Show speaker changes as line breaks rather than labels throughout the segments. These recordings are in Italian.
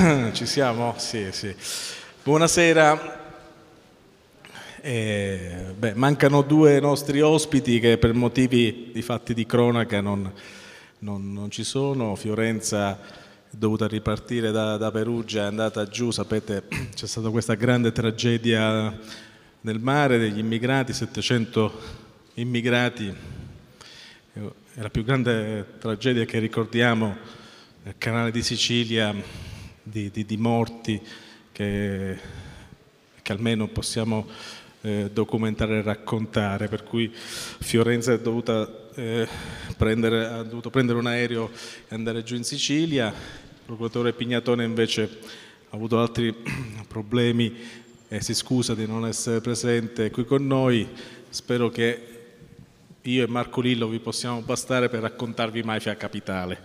Ci siamo? Sì, sì. Buonasera. Eh, beh, mancano due nostri ospiti che per motivi di fatti di cronaca non, non, non ci sono. Fiorenza è dovuta ripartire da, da Perugia, è andata giù, sapete c'è stata questa grande tragedia nel mare degli immigrati, 700 immigrati, è la più grande tragedia che ricordiamo nel canale di Sicilia di, di, di morti che, che, almeno possiamo eh, documentare e raccontare, per cui Fiorenza dovuta, eh, prendere, ha dovuto prendere un aereo e andare giù in Sicilia, il procuratore Pignatone invece ha avuto altri problemi e si scusa di non essere presente qui con noi, spero che io e Marco Lillo vi possiamo bastare per raccontarvi Mafia Capitale.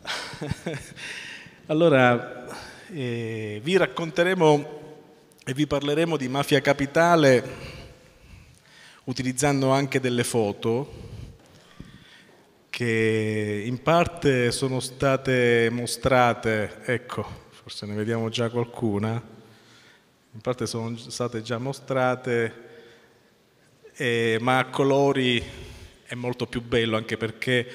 Allora, eh, vi racconteremo e vi parleremo di Mafia Capitale utilizzando anche delle foto che in parte sono state mostrate, ecco, forse ne vediamo già qualcuna, in parte sono state già mostrate, eh, ma a colori è molto più bello anche perché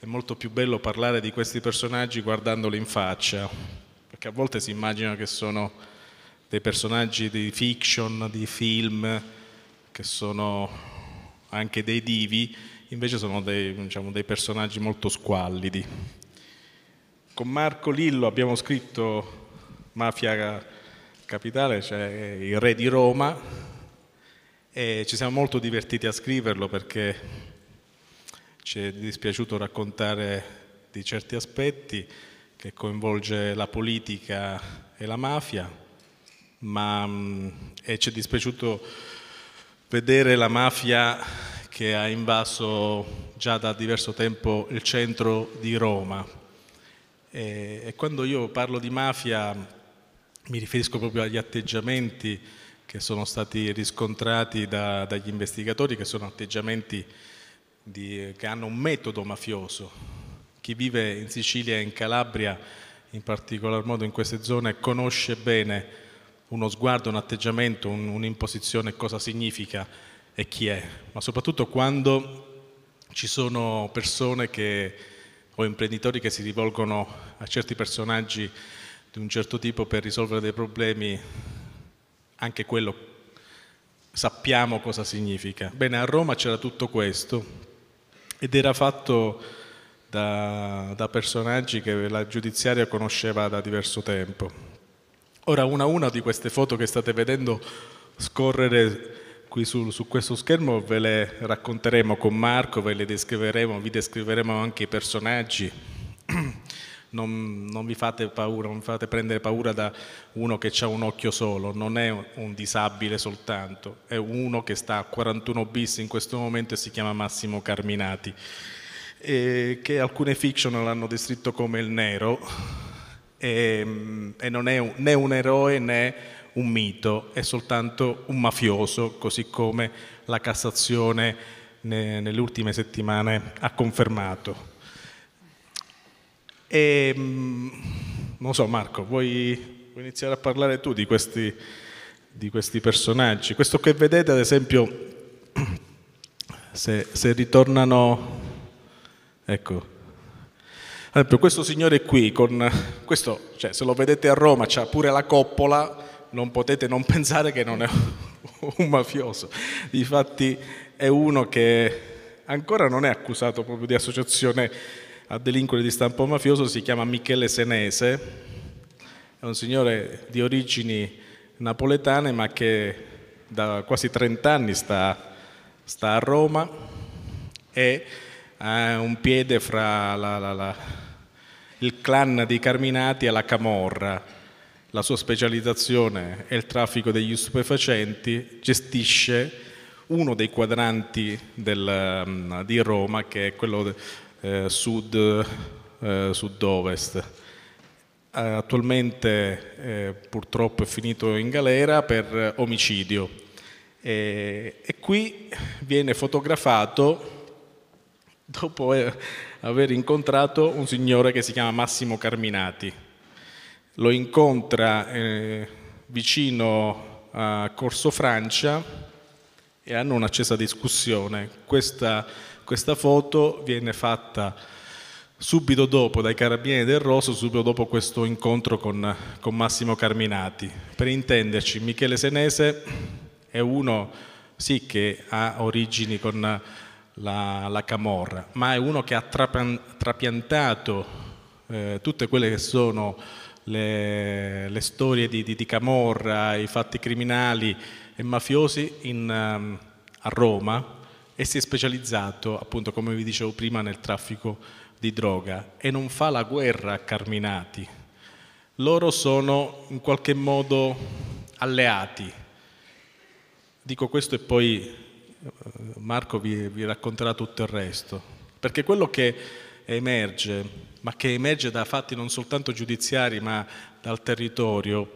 è molto più bello parlare di questi personaggi guardandoli in faccia, perché a volte si immagina che sono dei personaggi di fiction, di film, che sono anche dei divi, invece sono dei, diciamo, dei personaggi molto squallidi. Con Marco Lillo abbiamo scritto Mafia Capitale, cioè il re di Roma, e ci siamo molto divertiti a scriverlo perché ci è dispiaciuto raccontare di certi aspetti che coinvolge la politica e la mafia, ma e ci è dispiaciuto vedere la mafia che ha invaso già da diverso tempo il centro di Roma. E, e quando io parlo di mafia mi riferisco proprio agli atteggiamenti che sono stati riscontrati da, dagli investigatori, che sono atteggiamenti di, che hanno un metodo mafioso. Chi vive in Sicilia e in Calabria, in particolar modo in queste zone, conosce bene uno sguardo, un atteggiamento, un, un'imposizione, cosa significa e chi è, ma soprattutto quando ci sono persone che, o imprenditori che si rivolgono a certi personaggi di un certo tipo per risolvere dei problemi, anche quello sappiamo cosa significa. Bene, a Roma c'era tutto questo, ed era fatto da, da personaggi che la giudiziaria conosceva da diverso tempo. Ora, una a una di queste foto che state vedendo scorrere qui su, su, questo schermo ve le racconteremo con Marco, ve le descriveremo, vi descriveremo anche i personaggi non, non, vi fate paura, non fate prendere paura da uno che ha un occhio solo, non è un disabile soltanto, è uno che sta a 41 bis in questo momento e si chiama Massimo Carminati, e che alcune fiction l'hanno descritto come il nero e, e non è un, né un eroe né un mito, è soltanto un mafioso, così come la Cassazione ne, nelle ultime settimane ha confermato. E, ehm, non so Marco, vuoi, vuoi iniziare a parlare tu di questi, di questi, personaggi? Questo che vedete ad esempio, se, se ritornano, ecco, questo signore qui, con questo, cioè, se lo vedete a Roma, c'ha pure la coppola, non potete non pensare che non è un mafioso. Difatti è uno che ancora non è accusato proprio di associazione a delinquere di stampo mafioso si chiama Michele Senese, è un signore di origini napoletane ma che da quasi 30 anni sta, sta a Roma e ha un piede fra la, la, la, il clan di Carminati e la Camorra. La sua specializzazione è il traffico degli stupefacenti, gestisce uno dei quadranti del, mm, di Roma che è quello... De, eh, sud, eh, sud-ovest. Attualmente eh, purtroppo è finito in galera per omicidio e, e qui viene fotografato dopo eh, aver incontrato un signore che si chiama Massimo Carminati. Lo incontra eh, vicino a Corso Francia e hanno un'accesa discussione. Questa questa foto viene fatta subito dopo dai carabinieri del Rosso, subito dopo questo incontro con, con Massimo Carminati. Per intenderci, Michele Senese è uno sì, che ha origini con la, la, Camorra, ma è uno che ha trapan, trapiantato eh, tutte quelle che sono le, le storie di, di, di, Camorra, i fatti criminali e mafiosi in, um, a Roma e si è specializzato, appunto, come vi dicevo prima, nel traffico di droga e non fa la guerra a Carminati. Loro sono in qualche modo alleati. Dico questo e poi eh, Marco vi, vi racconterà tutto il resto, perché quello che emerge, ma che emerge da fatti non soltanto giudiziari ma dal territorio,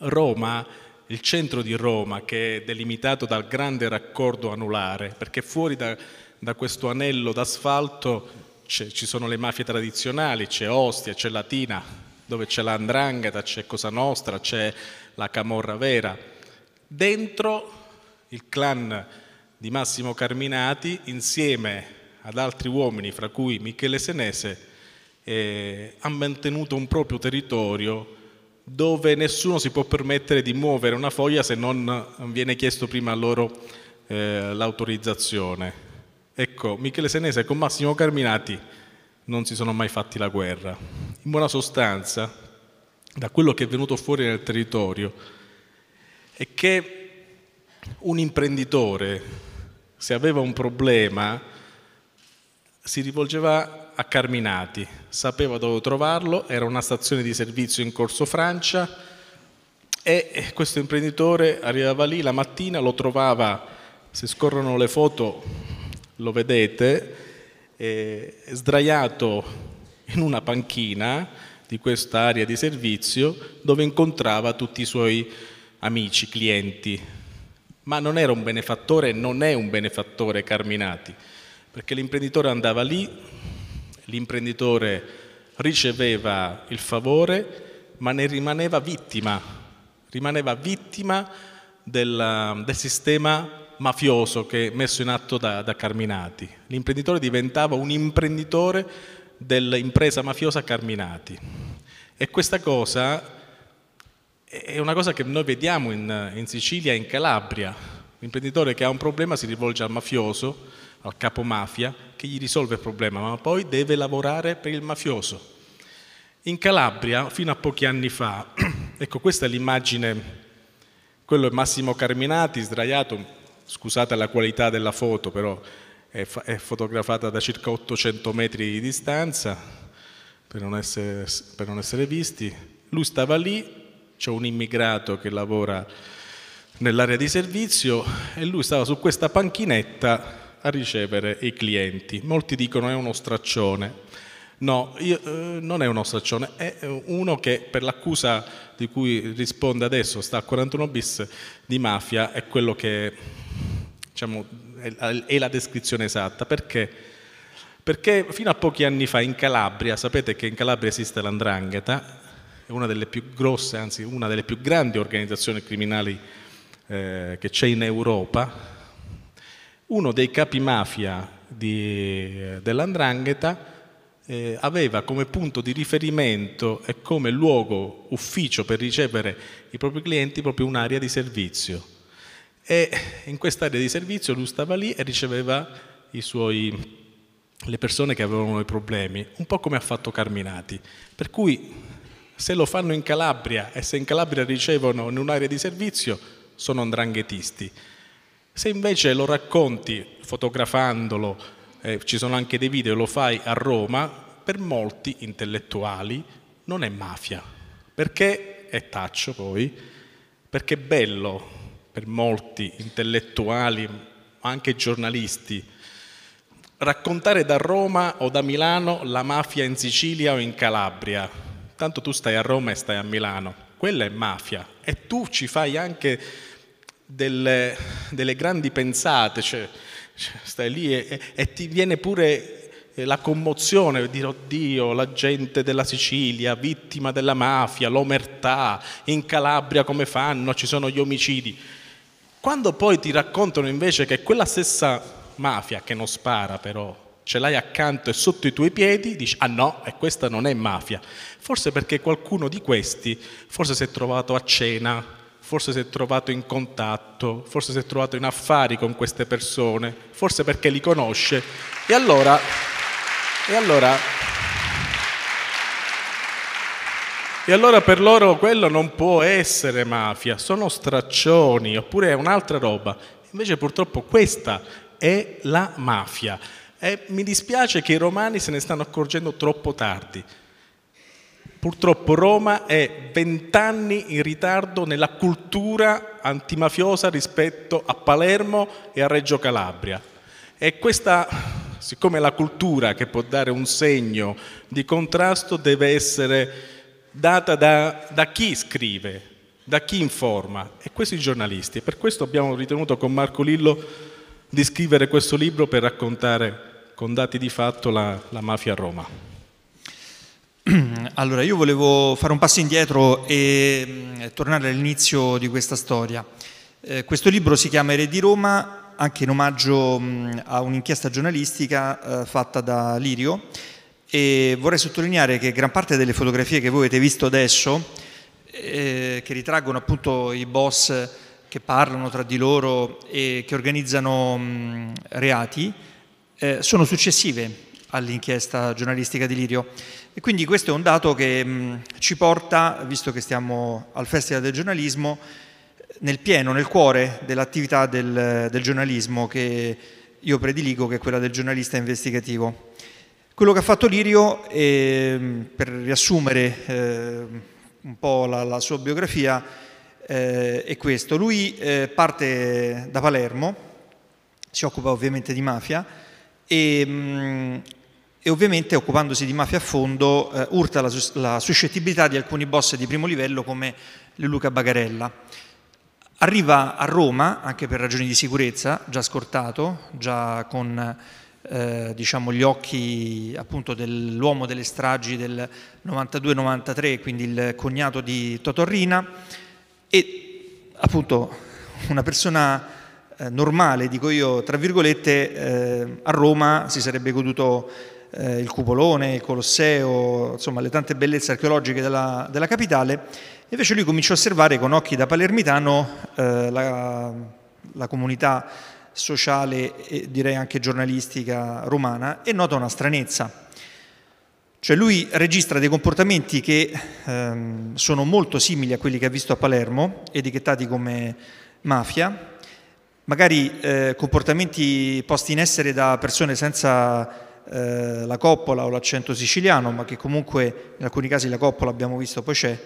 Roma il centro di Roma che è delimitato dal grande raccordo anulare, perché fuori da, da questo anello d'asfalto ci sono le mafie tradizionali, c'è Ostia, c'è Latina, dove c'è l'Andrangheta, c'è Cosa Nostra, c'è la Camorra Vera. Dentro il clan di Massimo Carminati, insieme ad altri uomini, fra cui Michele Senese, eh, ha mantenuto un proprio territorio dove nessuno si può permettere di muovere una foglia se non eh, viene chiesto prima a loro eh, l'autorizzazione. Ecco, Michele Senese con Massimo Carminati non si sono mai fatti la guerra. In buona sostanza, da quello che è venuto fuori nel territorio, è che un imprenditore, se aveva un problema, si rivolgeva a Carminati, sapeva dove trovarlo, era una stazione di servizio in Corso Francia e questo imprenditore arrivava lì la mattina, lo trovava, se scorrono le foto lo vedete, eh, sdraiato in una panchina di questa area di servizio dove incontrava tutti i suoi amici, clienti. Ma non era un benefattore, non è un benefattore Carminati perché l'imprenditore andava lì, l'imprenditore riceveva il favore, ma ne rimaneva vittima, rimaneva vittima del, del sistema mafioso che è messo in atto da, da Carminati. L'imprenditore diventava un imprenditore dell'impresa mafiosa Carminati. E questa cosa è una cosa che noi vediamo in, in Sicilia e in Calabria. L'imprenditore che ha un problema si rivolge al mafioso, al capo mafia che gli risolve il problema, ma poi deve lavorare per il mafioso. In Calabria, fino a pochi anni fa, ecco questa è l'immagine, quello è Massimo Carminati sdraiato, scusate la qualità della foto, però è, è fotografata da circa 800 metri di distanza, per non essere, per non essere visti. Lui stava lì, c'è un immigrato che lavora nell'area di servizio e lui stava su questa panchinetta a ricevere i clienti. Molti dicono è uno straccione. No, io, eh, non è uno straccione, è eh, uno che per l'accusa di cui risponde adesso, sta a 41 bis di mafia, è quello che diciamo, è, è la descrizione esatta. Perché? Perché fino a pochi anni fa in Calabria, sapete che in Calabria esiste l'andrangheta, è una delle più grosse, anzi una delle più grandi organizzazioni criminali eh, che c'è in Europa, uno dei capi mafia eh, dell'Andrangheta eh, aveva come punto di riferimento e come luogo, ufficio per ricevere i propri clienti proprio un'area di servizio. E in quest'area di servizio lui stava lì e riceveva suoi, le persone che avevano i problemi, un po' come ha fatto Carminati. Per cui se lo fanno in Calabria e se in Calabria ricevono in un'area di servizio sono andranghetisti. Se invece lo racconti fotografandolo, eh, ci sono anche dei video, lo fai a Roma, per molti intellettuali non è mafia, perché, e taccio poi, perché è bello per molti intellettuali, anche giornalisti, raccontare da Roma o da Milano la mafia in Sicilia o in Calabria. Tanto tu stai a Roma e stai a Milano, quella è mafia e tu ci fai anche delle, delle grandi pensate, cioè, cioè stai lì e, e, ti viene pure eh, la commozione dire oddio, oh la gente della Sicilia, vittima della mafia, l'omertà, in Calabria come fanno, ci sono gli omicidi. Quando poi ti raccontano invece che quella stessa mafia che non spara però, ce l'hai accanto e sotto i tuoi piedi, dici ah no, e questa non è mafia. Forse perché qualcuno di questi forse si è trovato a cena forse si è trovato in contatto, forse si è trovato in affari con queste persone, forse perché li conosce. E allora, e allora, e allora per loro quello non può essere mafia, sono straccioni oppure è un'altra roba. Invece purtroppo questa è la mafia. E mi dispiace che i romani se ne stanno accorgendo troppo tardi. Purtroppo Roma è vent'anni in ritardo nella cultura antimafiosa rispetto a Palermo e a Reggio Calabria. E questa, siccome la cultura che può dare un segno di contrasto, deve essere data da, da chi scrive, da chi informa, e questi giornalisti. Per questo abbiamo ritenuto con Marco Lillo di scrivere questo libro per raccontare con dati di fatto la, la mafia a Roma. Allora, io volevo fare un passo indietro
e mm, tornare all'inizio di questa storia. Eh, questo libro si chiama di Roma, anche in omaggio mh, mm, a un'inchiesta giornalistica eh, fatta da Lirio e vorrei sottolineare che gran parte delle fotografie che voi avete visto adesso, eh, che ritraggono appunto i boss che parlano tra di loro e che organizzano mh, mm, reati, eh, sono successive all'inchiesta giornalistica di Lirio. E quindi questo è un dato che mh, ci porta, visto che stiamo al Festival del giornalismo, nel pieno, nel cuore dell'attività del, del giornalismo che io prediligo, che è quella del giornalista investigativo. Quello che ha fatto Lirio, è, ehm, per riassumere eh, un po' la, la sua biografia, eh, è questo. Lui eh, parte da Palermo, si occupa ovviamente di mafia e mh, e ovviamente occupandosi di mafia a fondo eh, urta la, la, suscettibilità di alcuni boss di primo livello come Luca Bagarella. Arriva a Roma, anche per ragioni di sicurezza, già scortato, già con eh, diciamo, gli occhi appunto, dell'uomo delle stragi del 92-93, quindi il cognato di Totorrina, e appunto una persona eh, normale, dico io, tra virgolette, eh, a Roma si sarebbe goduto eh, il Cupolone, il Colosseo, insomma le tante bellezze archeologiche della, della capitale. Invece lui cominciò a osservare con occhi da palermitano eh, la, la comunità sociale e direi anche giornalistica romana e nota una stranezza. Cioè lui registra dei comportamenti che ehm, sono molto simili a quelli che ha visto a Palermo, etichettati come mafia, magari eh, comportamenti posti in essere da persone senza eh, la coppola o l'accento siciliano, ma che comunque in alcuni casi la coppola abbiamo visto poi c'è,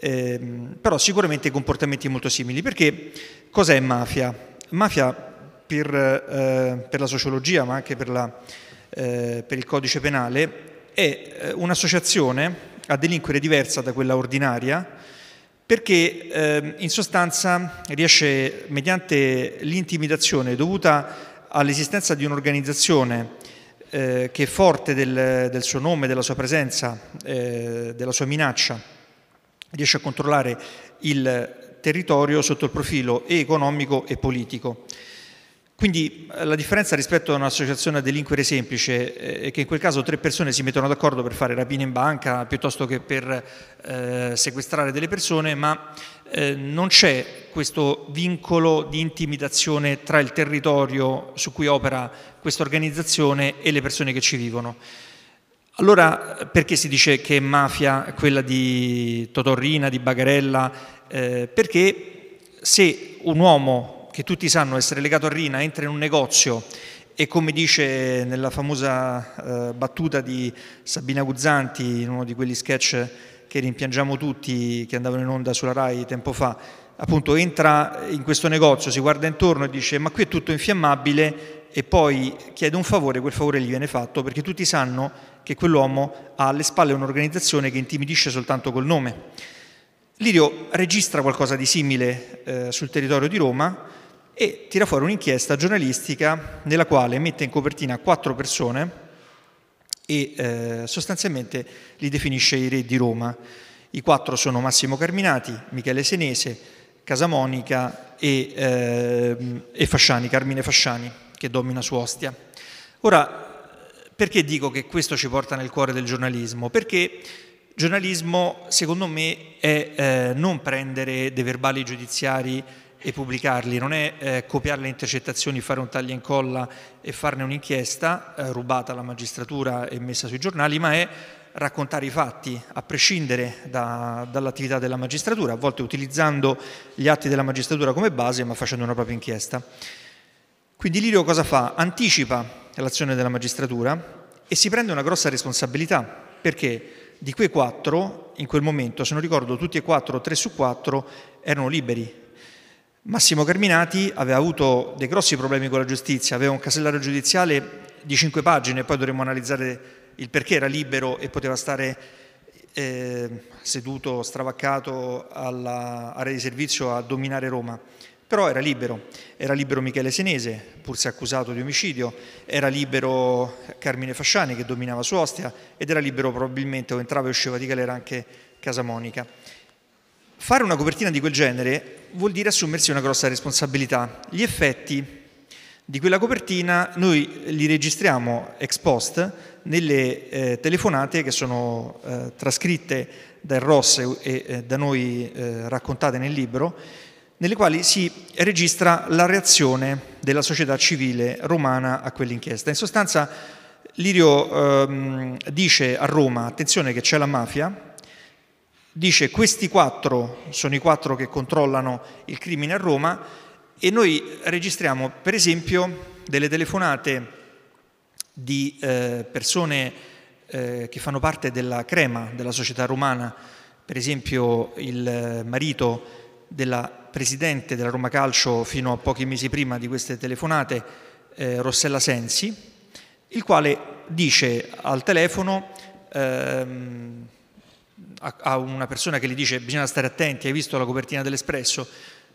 ehm, però sicuramente comportamenti molto simili. Perché cos'è mafia? Mafia per, eh, per la sociologia, ma anche per, la, eh, per il codice penale, è eh, un'associazione a delinquere diversa da quella ordinaria perché eh, in sostanza riesce mediante l'intimidazione dovuta all'esistenza di un'organizzazione eh, che è forte del, del, suo nome, della sua presenza, eh, della sua minaccia, riesce a controllare il territorio sotto il profilo economico e politico. Quindi eh, la differenza rispetto a un'associazione a delinquere semplice eh, è che in quel caso tre persone si mettono d'accordo per fare rapine in banca piuttosto che per eh, sequestrare delle persone, ma eh, non c'è questo vincolo di intimidazione tra il territorio su cui opera questa organizzazione e le persone che ci vivono. Allora perché si dice che è mafia quella di Totorrina, di Bagarella? Eh, perché se un uomo che tutti sanno essere legato a Rina entra in un negozio e come dice nella famosa eh, battuta di Sabina Guzzanti, in uno di quegli sketch che rimpiangiamo tutti, che andavano in onda sulla RAI tempo fa, appunto entra in questo negozio, si guarda intorno e dice ma qui è tutto infiammabile e poi chiede un favore, quel favore gli viene fatto perché tutti sanno che quell'uomo ha alle spalle un'organizzazione che intimidisce soltanto col nome. Lirio registra qualcosa di simile eh, sul territorio di Roma e tira fuori un'inchiesta giornalistica nella quale mette in copertina quattro persone e eh, sostanzialmente li definisce i re di Roma. I quattro sono Massimo Carminati, Michele Senese, Casamonica e, eh, e Fasciani, Carmine Fasciani, che domina su Ostia. Ora, perché dico che questo ci porta nel cuore del giornalismo? Perché giornalismo, secondo me, è eh, non prendere dei verbali giudiziari e pubblicarli, non è eh, copiare le intercettazioni, fare un taglio e incolla e farne un'inchiesta eh, rubata alla magistratura e messa sui giornali, ma è raccontare i fatti, a prescindere da, dall'attività della magistratura, a volte utilizzando gli atti della magistratura come base, ma facendo una propria inchiesta. Quindi Lirio cosa fa? Anticipa l'azione della magistratura e si prende una grossa responsabilità, perché di quei quattro, in quel momento, se non ricordo, tutti e quattro, tre su quattro, erano liberi. Massimo Carminati aveva avuto dei grossi problemi con la giustizia, aveva un casellario giudiziale di cinque pagine, poi dovremmo analizzare il perché era libero e poteva stare eh, seduto, stravaccato all'area di servizio a dominare Roma. Però era libero, era libero Michele Senese, pur se accusato di omicidio, era libero Carmine Fasciani che dominava su Ostia ed era libero probabilmente o entrava e usciva di galera anche Casa Monica. Fare una copertina di quel genere vuol dire assumersi una grossa responsabilità. Gli effetti di quella copertina noi li registriamo ex post nelle eh, telefonate che sono eh, trascritte dal ROS e eh, da noi eh, raccontate nel libro, nelle quali si registra la reazione della società civile romana a quell'inchiesta. In sostanza Lirio ehm, dice a Roma, attenzione che c'è la mafia, dice questi quattro sono i quattro che controllano il crimine a Roma, e noi registriamo, per esempio, delle telefonate di eh, persone eh, che fanno parte della crema della società romana, per esempio il marito della presidente della Roma Calcio fino a pochi mesi prima di queste telefonate, eh, Rossella Sensi, il quale dice al telefono ehm, a, a, una persona che gli dice bisogna stare attenti, hai visto la copertina dell'Espresso,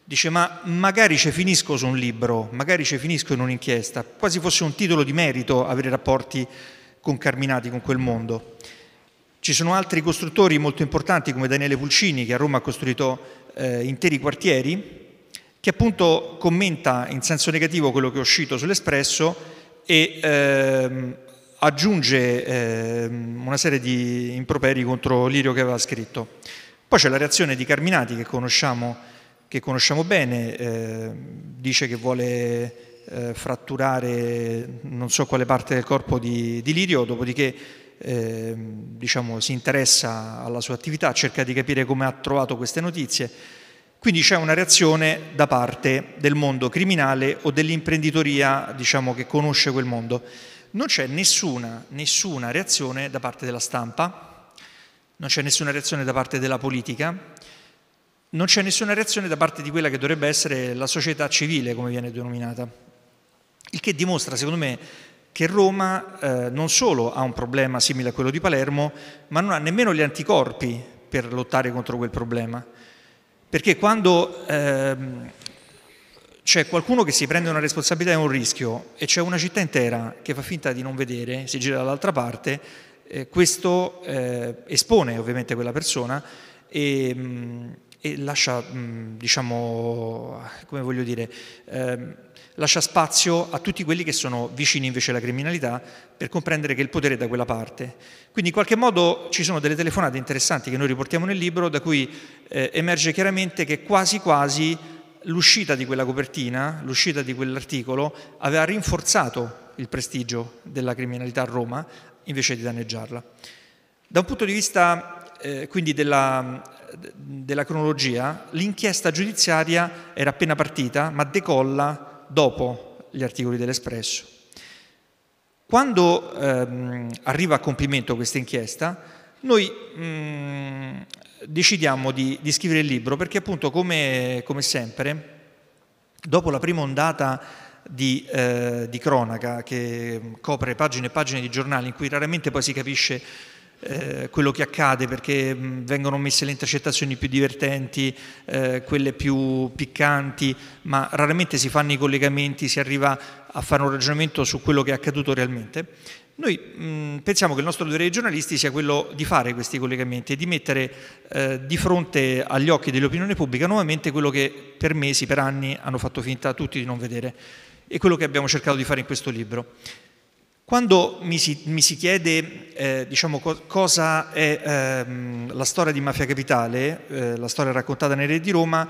Dice, ma magari ci finisco su un libro, magari ci finisco in un'inchiesta, quasi fosse un titolo di merito avere rapporti con Carminati, con quel mondo. Ci sono altri costruttori molto importanti come Daniele Pulcini, che a Roma ha costruito eh, interi quartieri, che appunto commenta in senso negativo quello che è uscito sull'Espresso e eh, aggiunge eh, una serie di improperi contro Lirio che aveva scritto. Poi c'è la reazione di Carminati che conosciamo che conosciamo bene, eh, dice che vuole eh, fratturare non so quale parte del corpo di, di Lirio, dopodiché eh, diciamo, si interessa alla sua attività, cerca di capire come ha trovato queste notizie. Quindi c'è una reazione da parte del mondo criminale o dell'imprenditoria diciamo, che conosce quel mondo. Non c'è nessuna, nessuna reazione da parte della stampa, non c'è nessuna reazione da parte della politica, non c'è nessuna reazione da parte di quella che dovrebbe essere la società civile, come viene denominata. Il che dimostra, secondo me, che Roma eh, non solo ha un problema simile a quello di Palermo, ma non ha nemmeno gli anticorpi per lottare contro quel problema. Perché quando ehm, c'è qualcuno che si prende una responsabilità e un rischio e c'è una città intera che fa finta di non vedere, si gira dall'altra parte, eh, questo eh, espone ovviamente quella persona e, mh, mm, e lascia, mm, diciamo, come voglio dire, ehm, lascia spazio a tutti quelli che sono vicini invece alla criminalità per comprendere che il potere è da quella parte. Quindi in qualche modo ci sono delle telefonate interessanti che noi riportiamo nel libro da cui eh, emerge chiaramente che quasi quasi l'uscita di quella copertina, l'uscita di quell'articolo aveva rinforzato il prestigio della criminalità a Roma invece di danneggiarla. Da un punto di vista eh, quindi della, della cronologia, l'inchiesta giudiziaria era appena partita, ma decolla dopo gli articoli dell'Espresso. Quando ehm, arriva a compimento questa inchiesta, noi mh, mm, decidiamo di, di, scrivere il libro perché appunto come, come sempre, dopo la prima ondata di, eh, di cronaca che copre pagine e pagine di giornali in cui raramente poi si capisce eh, quello che accade perché mh, mm, vengono messe le intercettazioni più divertenti, eh, quelle più piccanti, ma raramente si fanno i collegamenti, si arriva a fare un ragionamento su quello che è accaduto realmente. Noi mh, mm, pensiamo che il nostro dovere dei giornalisti sia quello di fare questi collegamenti e di mettere eh, di fronte agli occhi dell'opinione pubblica nuovamente quello che per mesi, per anni hanno fatto finta tutti di non vedere e quello che abbiamo cercato di fare in questo libro. Quando mi si, mi si chiede eh, diciamo, co- cosa è ehm, la storia di Mafia Capitale, eh, la storia raccontata nei Re di Roma,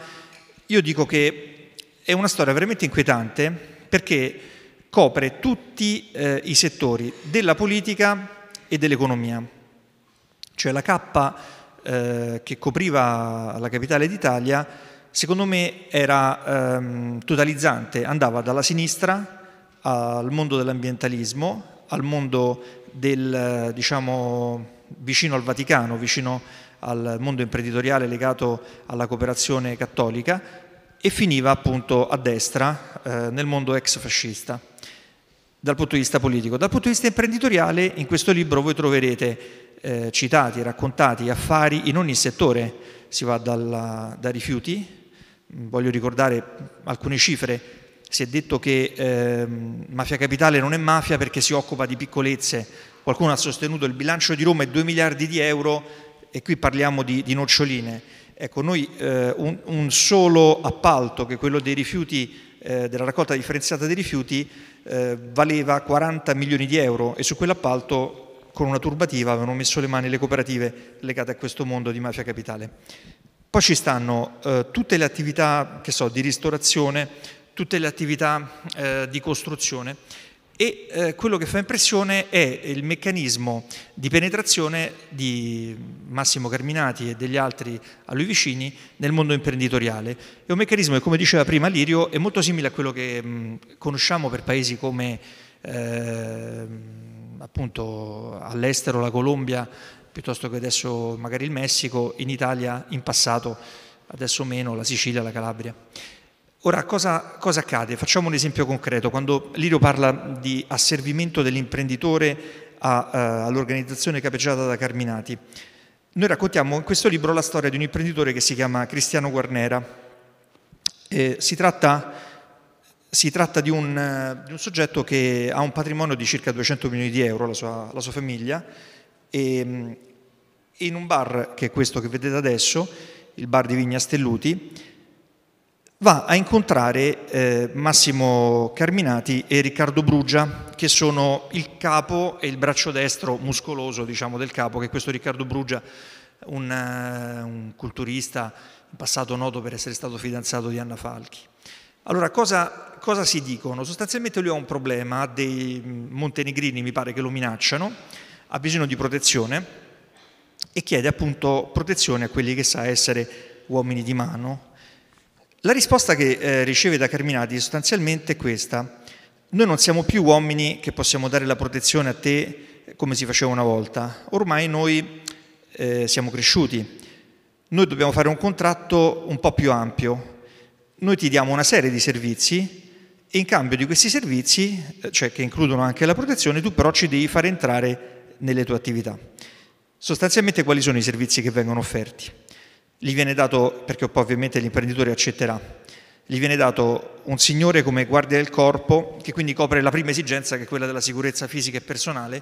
io dico che è una storia veramente inquietante perché copre tutti eh, i settori della politica e dell'economia. Cioè la cappa eh, che copriva la capitale d'Italia, secondo me era ehm, totalizzante, andava dalla sinistra al mondo dell'ambientalismo, al mondo del, diciamo, vicino al Vaticano, vicino al mondo imprenditoriale legato alla cooperazione cattolica e finiva appunto a destra eh, nel mondo ex fascista dal punto di vista politico. Dal punto di vista imprenditoriale in questo libro voi troverete eh, citati, raccontati affari in ogni settore, si va dalla, da rifiuti, voglio ricordare alcune cifre, si è detto che eh, Mafia Capitale non è mafia perché si occupa di piccolezze, qualcuno ha sostenuto il bilancio di Roma è 2 miliardi di euro e qui parliamo di, di noccioline. Ecco, noi eh, un, un, solo appalto, che è quello dei rifiuti, eh, della raccolta differenziata dei rifiuti, eh, valeva 40 milioni di euro e su quell'appalto con una turbativa avevano messo le mani le cooperative legate a questo mondo di mafia capitale. Poi ci stanno eh, tutte le attività so, di ristorazione, tutte le attività eh, di costruzione e eh, quello che fa impressione è il meccanismo di penetrazione di Massimo Carminati e degli altri a lui vicini nel mondo imprenditoriale. È un meccanismo che, come diceva prima Lirio, è molto simile a quello che mh, mm, conosciamo per paesi come eh, appunto all'estero la Colombia, piuttosto che adesso magari il Messico, in Italia in passato, adesso meno, la Sicilia, la Calabria. Ora cosa, cosa accade? Facciamo un esempio concreto. Quando Lirio parla di asservimento dell'imprenditore eh, all'organizzazione capeggiata da Carminati, noi raccontiamo in questo libro la storia di un imprenditore che si chiama Cristiano Guarnera. Eh, si, tratta, si tratta di, un, di un, soggetto che ha un patrimonio di circa 200 milioni di euro, la sua, la sua famiglia, e, mm, in un bar che è questo che vedete adesso, il bar di Vigna Stelluti, va a incontrare eh, Massimo Carminati e Riccardo Brugia, che sono il capo e il braccio destro muscoloso diciamo, del capo, che è questo Riccardo Brugia, un, uh, un culturista in passato noto per essere stato fidanzato di Anna Falchi. Allora, cosa, cosa si dicono? Sostanzialmente lui ha un problema, ha dei mm, montenegrini mi pare che lo minacciano, ha bisogno di protezione e chiede appunto protezione a quelli che sa essere uomini di mano, la risposta che eh, riceve da Carminati sostanzialmente è questa. Noi non siamo più uomini che possiamo dare la protezione a te eh, come si faceva una volta. Ormai noi eh, siamo cresciuti. Noi dobbiamo fare un contratto un po' più ampio. Noi ti diamo una serie di servizi e in cambio di questi servizi, eh, cioè che includono anche la protezione, tu però ci devi far entrare nelle tue attività. Sostanzialmente quali sono i servizi che vengono offerti? gli viene dato, perché poi ovviamente l'imprenditore accetterà, gli viene dato un signore come guardia del corpo che quindi copre la prima esigenza che è quella della sicurezza fisica e personale,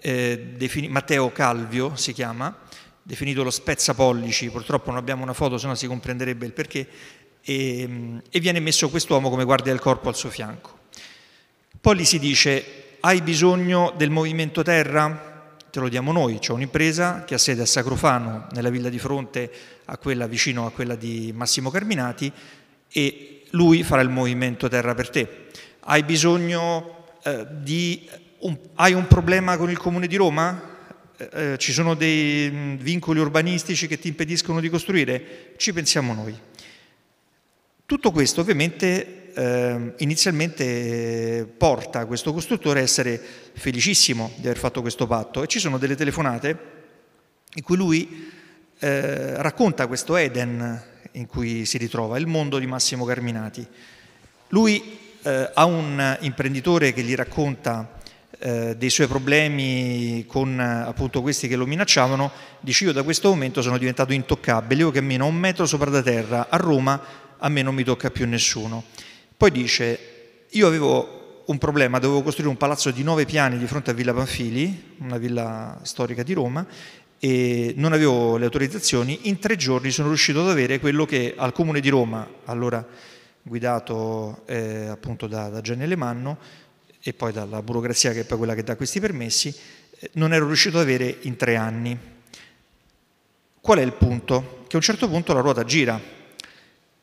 eh, defini- Matteo Calvio si chiama, definito lo spezzapollici, purtroppo non abbiamo una foto, se no si comprenderebbe il perché, e, e viene messo quest'uomo come guardia del corpo al suo fianco. Poi gli si dice, hai bisogno del movimento terra? Te lo diamo noi, c'è un'impresa che ha sede a Sacrofano, nella villa di fronte a quella vicino a quella di Massimo Carminati e lui farà il movimento Terra per te. Hai bisogno eh, di... Un, hai un problema con il comune di Roma? Eh, eh ci sono dei vincoli urbanistici che ti impediscono di costruire? Ci pensiamo noi. Tutto questo ovviamente ehm, eh, inizialmente porta questo costruttore a essere felicissimo di aver fatto questo patto e ci sono delle telefonate in cui lui eh, racconta questo Eden in cui si ritrova, il mondo di Massimo Carminati. Lui eh, ha un imprenditore che gli racconta eh, dei suoi problemi con appunto questi che lo minacciavano, dice io da questo momento sono diventato intoccabile, io cammino un metro sopra la terra, a Roma a me non mi tocca più nessuno. Poi dice io avevo un problema, dovevo costruire un palazzo di nove piani di fronte a Villa Panfili, una villa storica di Roma, e non avevo le autorizzazioni, in tre giorni sono riuscito ad avere quello che al Comune di Roma, allora guidato eh, appunto da, da Gianni Alemanno e poi dalla burocrazia che è poi quella che dà questi permessi, eh, non ero riuscito ad avere in tre anni. Qual è il punto? Che a un certo punto la ruota gira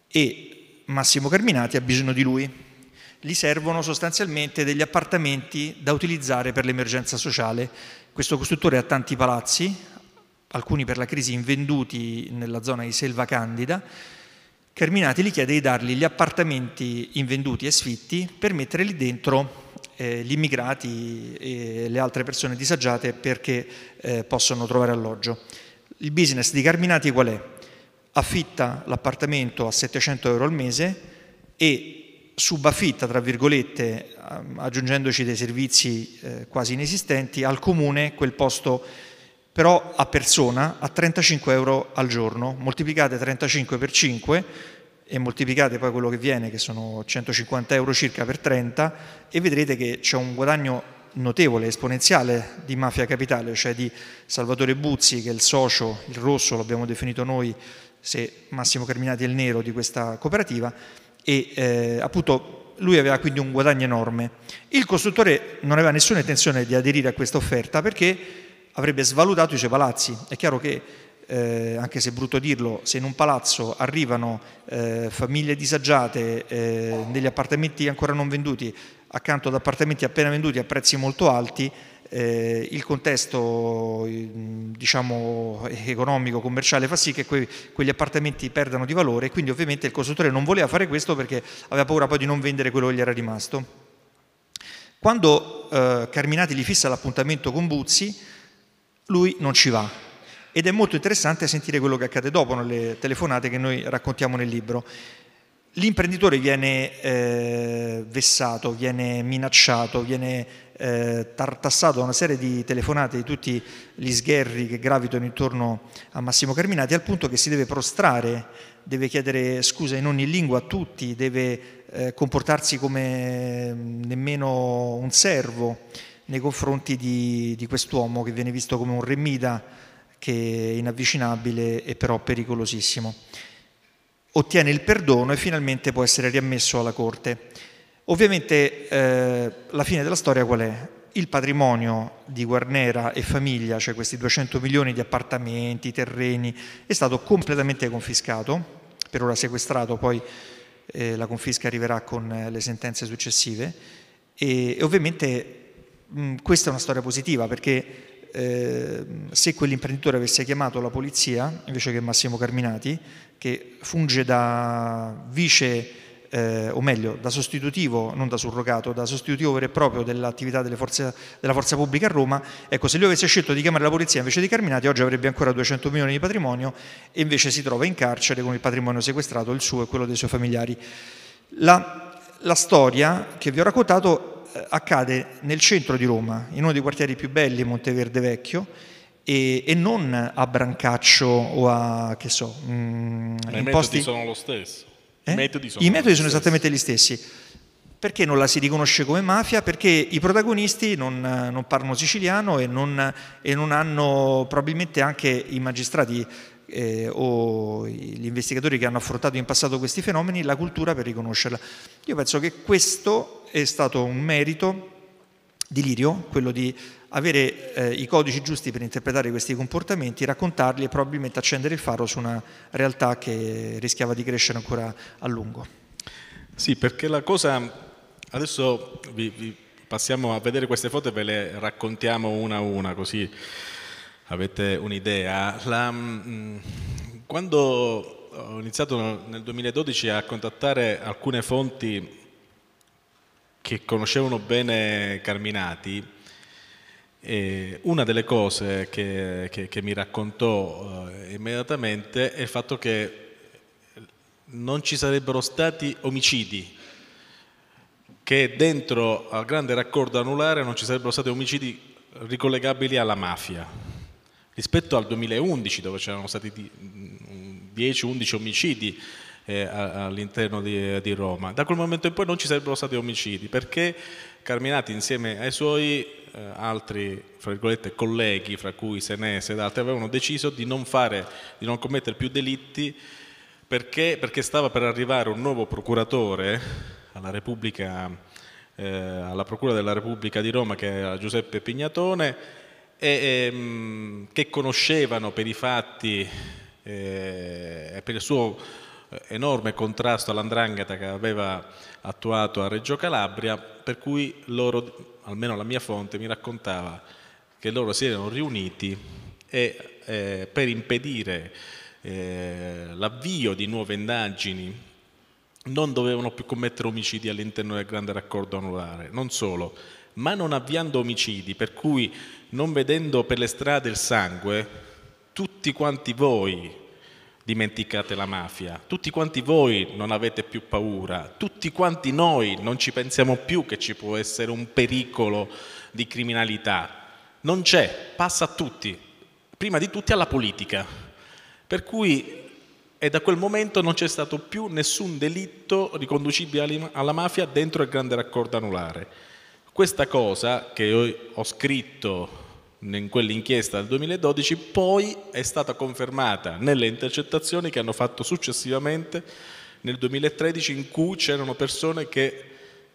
e Massimo Carminati ha bisogno di lui. Gli servono sostanzialmente degli appartamenti da utilizzare per l'emergenza sociale. Questo costruttore ha tanti palazzi, alcuni per la crisi invenduti nella zona di Selva Candida, Carminati gli chiede di dargli gli appartamenti invenduti e sfitti per mettere lì dentro eh, gli immigrati e le altre persone disagiate perché eh, possono trovare alloggio. Il business di Carminati qual è? Affitta l'appartamento a 700 euro al mese e subaffitta, tra virgolette, aggiungendoci dei servizi eh, quasi inesistenti, al comune quel posto però a persona a 35 euro al giorno, moltiplicate 35 per 5 e moltiplicate poi quello che viene, che sono 150 euro circa per 30, e vedrete che c'è un guadagno notevole, esponenziale di Mafia Capitale, cioè di Salvatore Buzzi, che è il socio, il rosso, l'abbiamo definito noi, se Massimo Carminati è il nero di questa cooperativa, e eh, appunto lui aveva quindi un guadagno enorme. Il costruttore non aveva nessuna intenzione di aderire a questa offerta perché avrebbe svalutato i suoi palazzi. È chiaro che, eh, anche se è brutto dirlo, se in un palazzo arrivano eh, famiglie disagiate eh, negli appartamenti ancora non venduti, accanto ad appartamenti appena venduti a prezzi molto alti, eh, il contesto eh, diciamo, economico, commerciale fa sì che que quegli appartamenti perdano di valore e quindi ovviamente il costruttore non voleva fare questo perché aveva paura poi di non vendere quello che gli era rimasto. Quando eh, Carminati gli fissa l'appuntamento con Buzzi, lui non ci va. Ed è molto interessante sentire quello che accade dopo nelle telefonate che noi raccontiamo nel libro. L'imprenditore viene eh, vessato, viene minacciato, viene eh, tartassato da una serie di telefonate di tutti gli sgherri che gravitano intorno a Massimo Carminati, al punto che si deve prostrare, deve chiedere scusa in ogni lingua a tutti, deve eh, comportarsi come mm, nemmeno un servo nei confronti di, di quest'uomo che viene visto come un remida che è inavvicinabile e però pericolosissimo. Ottiene il perdono e finalmente può essere riammesso alla corte. Ovviamente eh, la fine della storia qual è? Il patrimonio di Guarnera e famiglia, cioè questi 200 milioni di appartamenti, terreni, è stato completamente confiscato, per ora sequestrato, poi eh, la confisca arriverà con eh, le sentenze successive e, e ovviamente mh, questa è una storia positiva perché eh, se quell'imprenditore avesse chiamato la polizia invece che Massimo Carminati, che funge da vice, eh, o meglio, da sostitutivo, non da surrogato, da sostitutivo vero e proprio dell'attività forze, della forza pubblica a Roma, ecco, se lui avesse scelto di chiamare la polizia invece di Carminati, oggi avrebbe ancora 200 milioni di patrimonio e invece si trova in carcere con il patrimonio sequestrato, il suo e quello dei suoi familiari. La, la storia che vi ho raccontato accade nel centro di Roma, in uno dei quartieri più belli, Monteverde Vecchio, e, e non a Brancaccio o a che so. Mh, mm, I metodi
sono lo stesso. Eh? I metodi sono, I metodi sono
esattamente gli stessi. Perché non la si riconosce come mafia? Perché i protagonisti non, non parlano siciliano e non, e non hanno probabilmente anche i magistrati eh, o gli investigatori che hanno affrontato in passato questi fenomeni, la cultura per riconoscerla. Io penso che questo è stato un merito di Lirio, quello di avere eh, i codici giusti per interpretare questi comportamenti, raccontarli e probabilmente accendere il faro su una realtà che rischiava di crescere ancora a lungo.
Sì, perché la cosa... Adesso vi, vi passiamo a vedere queste foto e ve le raccontiamo una a una, così avete un'idea. Mm, quando ho iniziato nel 2012 a contattare alcune fonti che conoscevano bene Carminati, e una delle cose che, che, che mi raccontò eh, immediatamente è il fatto che non ci sarebbero stati omicidi, che dentro al grande raccordo anulare non ci sarebbero stati omicidi ricollegabili alla mafia rispetto al 2011 dove c'erano stati 10-11 mm, omicidi eh, all'interno di, di, Roma. Da quel momento in poi non ci sarebbero stati omicidi perché Carminati insieme ai suoi eh, altri colleghi, fra cui Senese ed altri, avevano deciso di non, fare, di non commettere più delitti perché, perché, stava per arrivare un nuovo procuratore alla Repubblica eh, alla Procura della Repubblica di Roma che era Giuseppe Pignatone e, ehm, che conoscevano per i fatti eh, e eh, per il suo eh, enorme contrasto all'andrangheta che aveva attuato a Reggio Calabria, per cui loro, almeno la mia fonte, mi raccontava che loro si erano riuniti e, eh, per impedire eh, l'avvio di nuove indagini non dovevano più commettere omicidi all'interno del grande raccordo anulare. Non solo, ma non avviando omicidi, per cui non vedendo per le strade il sangue, tutti quanti voi dimenticate la mafia, tutti quanti voi non avete più paura, tutti quanti noi non ci pensiamo più che ci può essere un pericolo di criminalità. Non c'è, passa a tutti, prima di tutti alla politica. Per cui e da quel momento non c'è stato più nessun delitto riconducibile alla mafia dentro il grande raccordo anulare. Questa cosa che ho scritto in quell'inchiesta del 2012 poi è stata confermata nelle intercettazioni che hanno fatto successivamente nel 2013 in cui c'erano persone che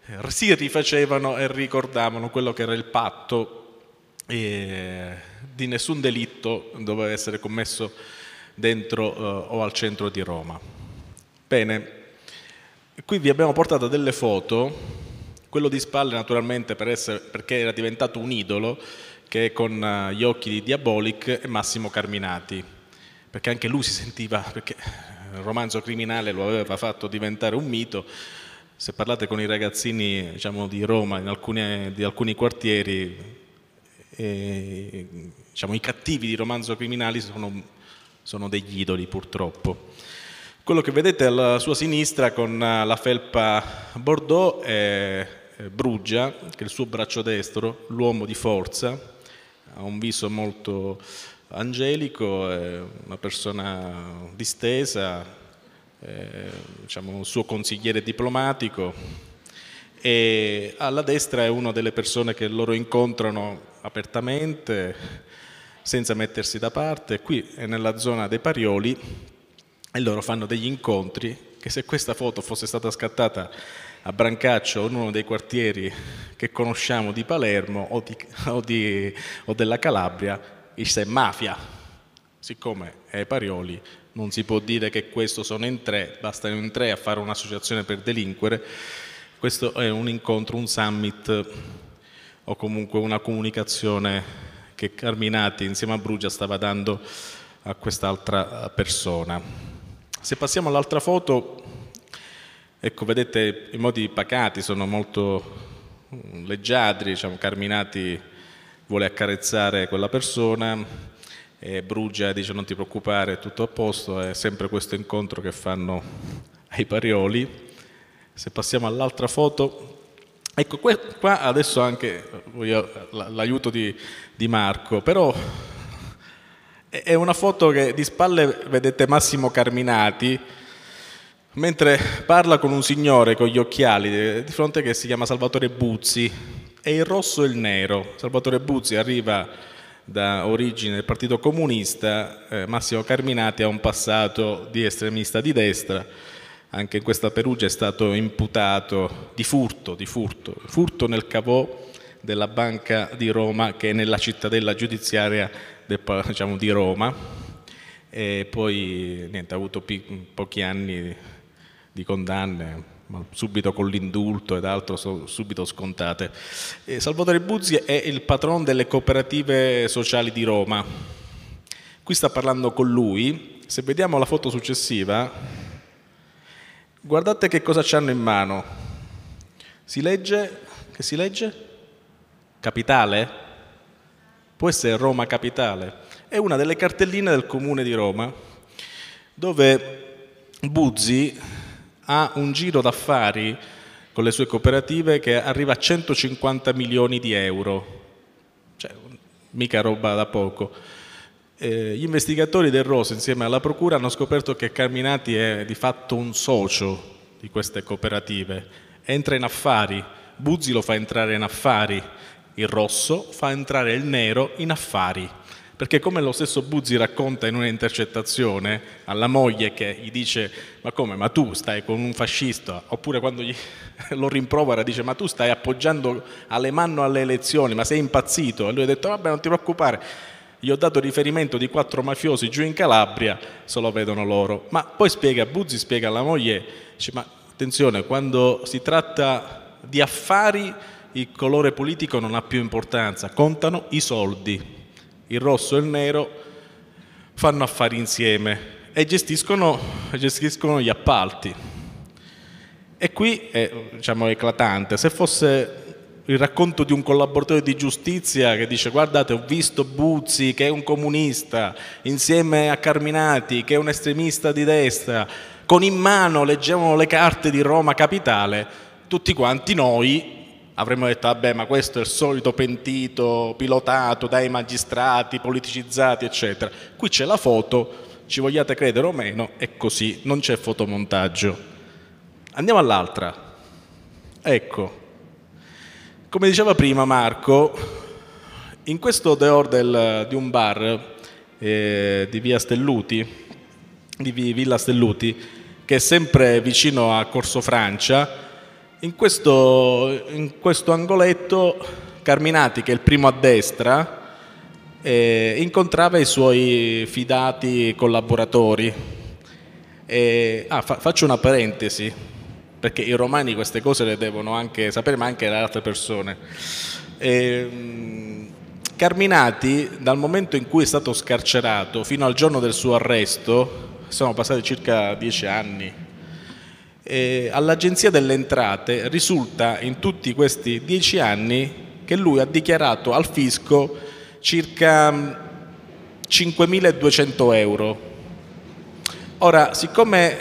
eh, si rifacevano e ricordavano quello che era il patto eh, di nessun delitto doveva essere commesso dentro eh, o al centro di Roma. Bene, qui vi abbiamo portato delle foto quello di spalle naturalmente per essere, perché era diventato un idolo che è con eh, gli occhi di Diabolic e Massimo Carminati, perché anche lui si sentiva, perché il romanzo criminale lo aveva fatto diventare un mito, se parlate con i ragazzini diciamo, di Roma, alcune, di alcuni quartieri, eh, diciamo, i cattivi di romanzo criminali sono, sono, degli idoli purtroppo. Quello che vedete alla sua sinistra con eh, la felpa Bordeaux è eh, Bruggia, che è il suo braccio destro, l'uomo di forza, ha un viso molto angelico, è una persona distesa, diciamo, un suo consigliere diplomatico e alla destra è una delle persone che loro incontrano apertamente, senza mettersi da parte, qui è nella zona dei Parioli e loro fanno degli incontri che se questa foto fosse stata scattata a Brancaccio o in uno dei quartieri che conosciamo di Palermo o, di, o, di, o della Calabria, se mafia. Siccome è Parioli, non si può dire che questo sono in tre, bastano in tre a fare un'associazione per delinquere. Questo è un incontro, un summit o comunque una comunicazione che Carminati insieme a Brugia stava dando a quest'altra persona. Se passiamo all'altra foto, ecco, vedete i modi pacati sono molto leggiadri, diciamo, Carminati vuole accarezzare quella persona, Brugia dice non ti preoccupare, è tutto a posto, è sempre questo incontro che fanno ai parioli. Se passiamo all'altra foto, ecco qua adesso anche l'aiuto di, di Marco, però è una foto che di spalle vedete Massimo Carminati mentre parla con un signore con gli occhiali di fronte che si chiama Salvatore Buzzi. È il rosso e il nero. Salvatore Buzzi arriva da origine del Partito Comunista, eh, Massimo Carminati ha un passato di estremista di destra. Anche in questa Perugia è stato imputato di furto, di furto, furto nel cavò della Banca di Roma che è nella cittadella giudiziaria del, diciamo, di Roma e poi niente, ha avuto pochi anni di condanne subito con l'indulto ed altro subito scontate. E Salvatore Buzzi è il patron delle cooperative sociali di Roma. Qui sta parlando con lui, se vediamo la foto successiva, guardate che cosa ci hanno in mano. Si legge, che si legge? Capitale? Questa è Roma Capitale, è una delle cartelline del comune di Roma dove Buzzi ha un giro d'affari con le sue cooperative che arriva a 150 milioni di euro, cioè mica roba da poco. Eh, gli investigatori del Rosso insieme alla Procura hanno scoperto che Carminati è di fatto un socio di queste cooperative, entra in affari, Buzzi lo fa entrare in affari, il rosso fa entrare il nero in affari, perché come lo stesso Buzzi racconta in un'intercettazione alla moglie che gli dice ma come, ma tu stai con un fascista, oppure quando gli, lo rimprovera dice ma tu stai appoggiando alle mano alle elezioni, ma sei impazzito, e lui ha detto vabbè non ti preoccupare, gli ho dato riferimento di quattro mafiosi giù in Calabria, se lo vedono loro, ma poi spiega, Buzzi spiega alla moglie, dice ma attenzione, quando si tratta di affari il colore politico non ha più importanza, contano i soldi. Il rosso e il nero fanno affari insieme e gestiscono, gestiscono gli appalti. E qui è diciamo, eclatante, se fosse il racconto di un collaboratore di giustizia che dice guardate ho visto Buzzi che è un comunista insieme a Carminati che è un estremista di destra, con in mano leggevano le carte di Roma Capitale, tutti quanti noi avremmo detto vabbè ma questo è il solito pentito pilotato dai magistrati, politicizzati eccetera. Qui c'è la foto, ci vogliate credere o meno, è così, non c'è fotomontaggio. Andiamo all'altra. Ecco, come diceva prima Marco, in questo dehors del, eh, di un bar eh, di via Stelluti, di Villa Stelluti, che è sempre vicino a Corso Francia, in questo, in questo angoletto Carminati, che è il primo a destra, eh, incontrava i suoi fidati collaboratori. E, ah, fa, faccio una parentesi, perché i romani queste cose le devono anche sapere, ma anche le altre persone. E, ehm, Carminati, dal momento in cui è stato scarcerato fino al giorno del suo arresto, sono passati circa dieci anni, eh, all'Agenzia delle Entrate risulta in tutti questi dieci anni che lui ha dichiarato al fisco circa 5.200 mm, euro. Ora, siccome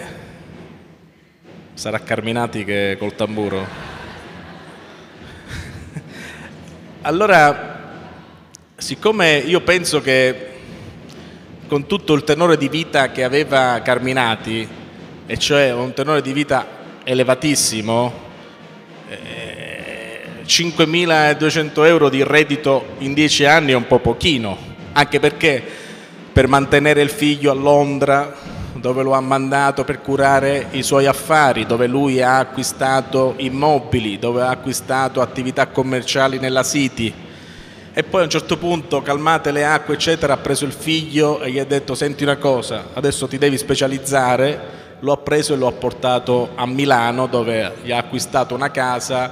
sarà Carminati che col tamburo, allora, siccome io penso che con tutto il tenore di vita che aveva Carminati, e cioè un tenore di vita elevatissimo,
eh,
5.200 euro di reddito in 10 anni è un po' pochino, anche perché per mantenere il figlio a Londra dove lo ha mandato per curare i suoi affari, dove lui ha acquistato immobili, dove ha acquistato attività commerciali nella City. E poi a un certo punto, calmate le acque, eccetera, ha preso il figlio e gli ha detto senti una cosa, adesso ti devi specializzare lo ha preso e lo ha portato a Milano dove gli ha acquistato una casa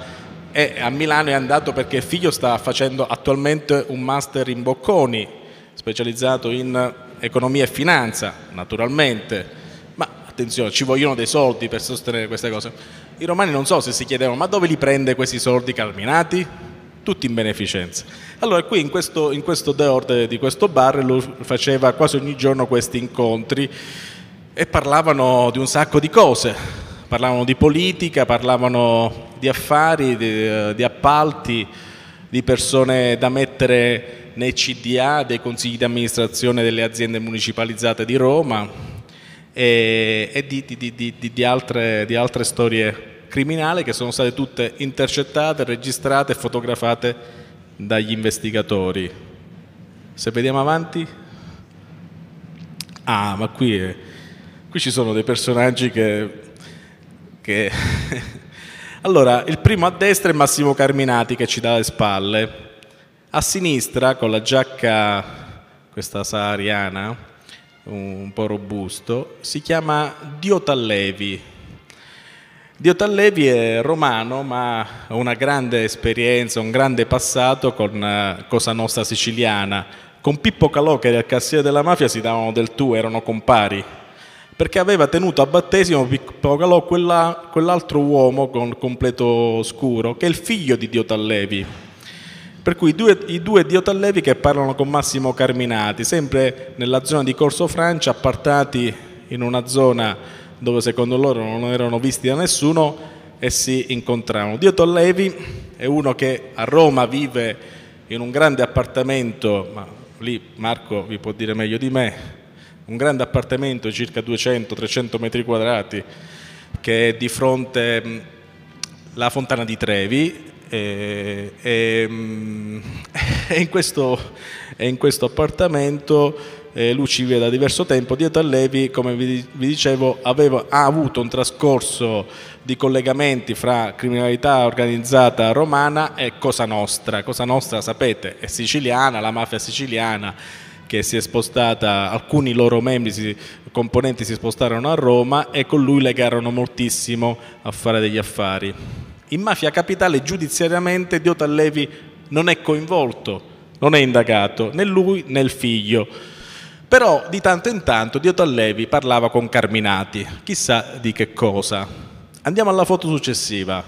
e a Milano è andato perché figlio sta facendo attualmente un master in Bocconi specializzato in economia e finanza naturalmente ma attenzione ci vogliono dei soldi per sostenere queste cose i romani non so se si chiedevano ma dove li prende questi soldi Calminati? tutti in beneficenza. Allora qui in questo, in questo deorde di questo bar lui faceva quasi ogni giorno questi incontri e parlavano di un sacco di cose, parlavano di politica, parlavano di affari, di, eh, di appalti, di persone da mettere nei CDA, dei consigli di amministrazione delle aziende municipalizzate di Roma e, e di, di, altre, di altre storie criminali che sono state tutte intercettate, registrate e fotografate dagli investigatori. Se vediamo avanti... Ah, ma qui è Qui ci sono dei personaggi che... che allora, il primo a destra è Massimo Carminati che ci dà le spalle, a sinistra con la giacca, questa sahariana, un po' robusto, si chiama Dio Tallevi. Dio Tallevi è romano ma ha una grande esperienza, un grande passato con eh, Cosa Nostra Siciliana. Con Pippo Calò che era il cassiere della mafia si davano del tu, erano compari perché aveva tenuto a battesimo Piccolo quella, quell'altro uomo con completo scuro, che è il figlio di Dio Tallevi. Per cui due, i due Dio Tallevi che parlano con Massimo Carminati, sempre nella zona di Corso Francia, appartati in una zona dove secondo loro non erano visti da nessuno e si incontravano. Dio Tallevi è uno che a Roma vive in un grande appartamento, ma lì Marco vi può dire meglio di me, un grande appartamento di circa 200-300 metri quadrati che è di fronte alla mm, fontana di Trevi e, e, mm, e, in, questo, e in, questo, appartamento eh, Luci vive da diverso tempo dietro a Levi come vi, vi dicevo aveva, ha avuto un trascorso di collegamenti fra criminalità organizzata romana e Cosa Nostra Cosa Nostra sapete è siciliana, la mafia siciliana che si è spostata, alcuni loro membri, componenti si spostarono a Roma e con lui legarono moltissimo a fare degli affari. In Mafia Capitale giudiziariamente Dio Tallevi non è coinvolto, non è indagato, né lui né il figlio. Però di tanto in tanto Dio Tallevi parlava con Carminati, chissà di che cosa. Andiamo alla foto successiva.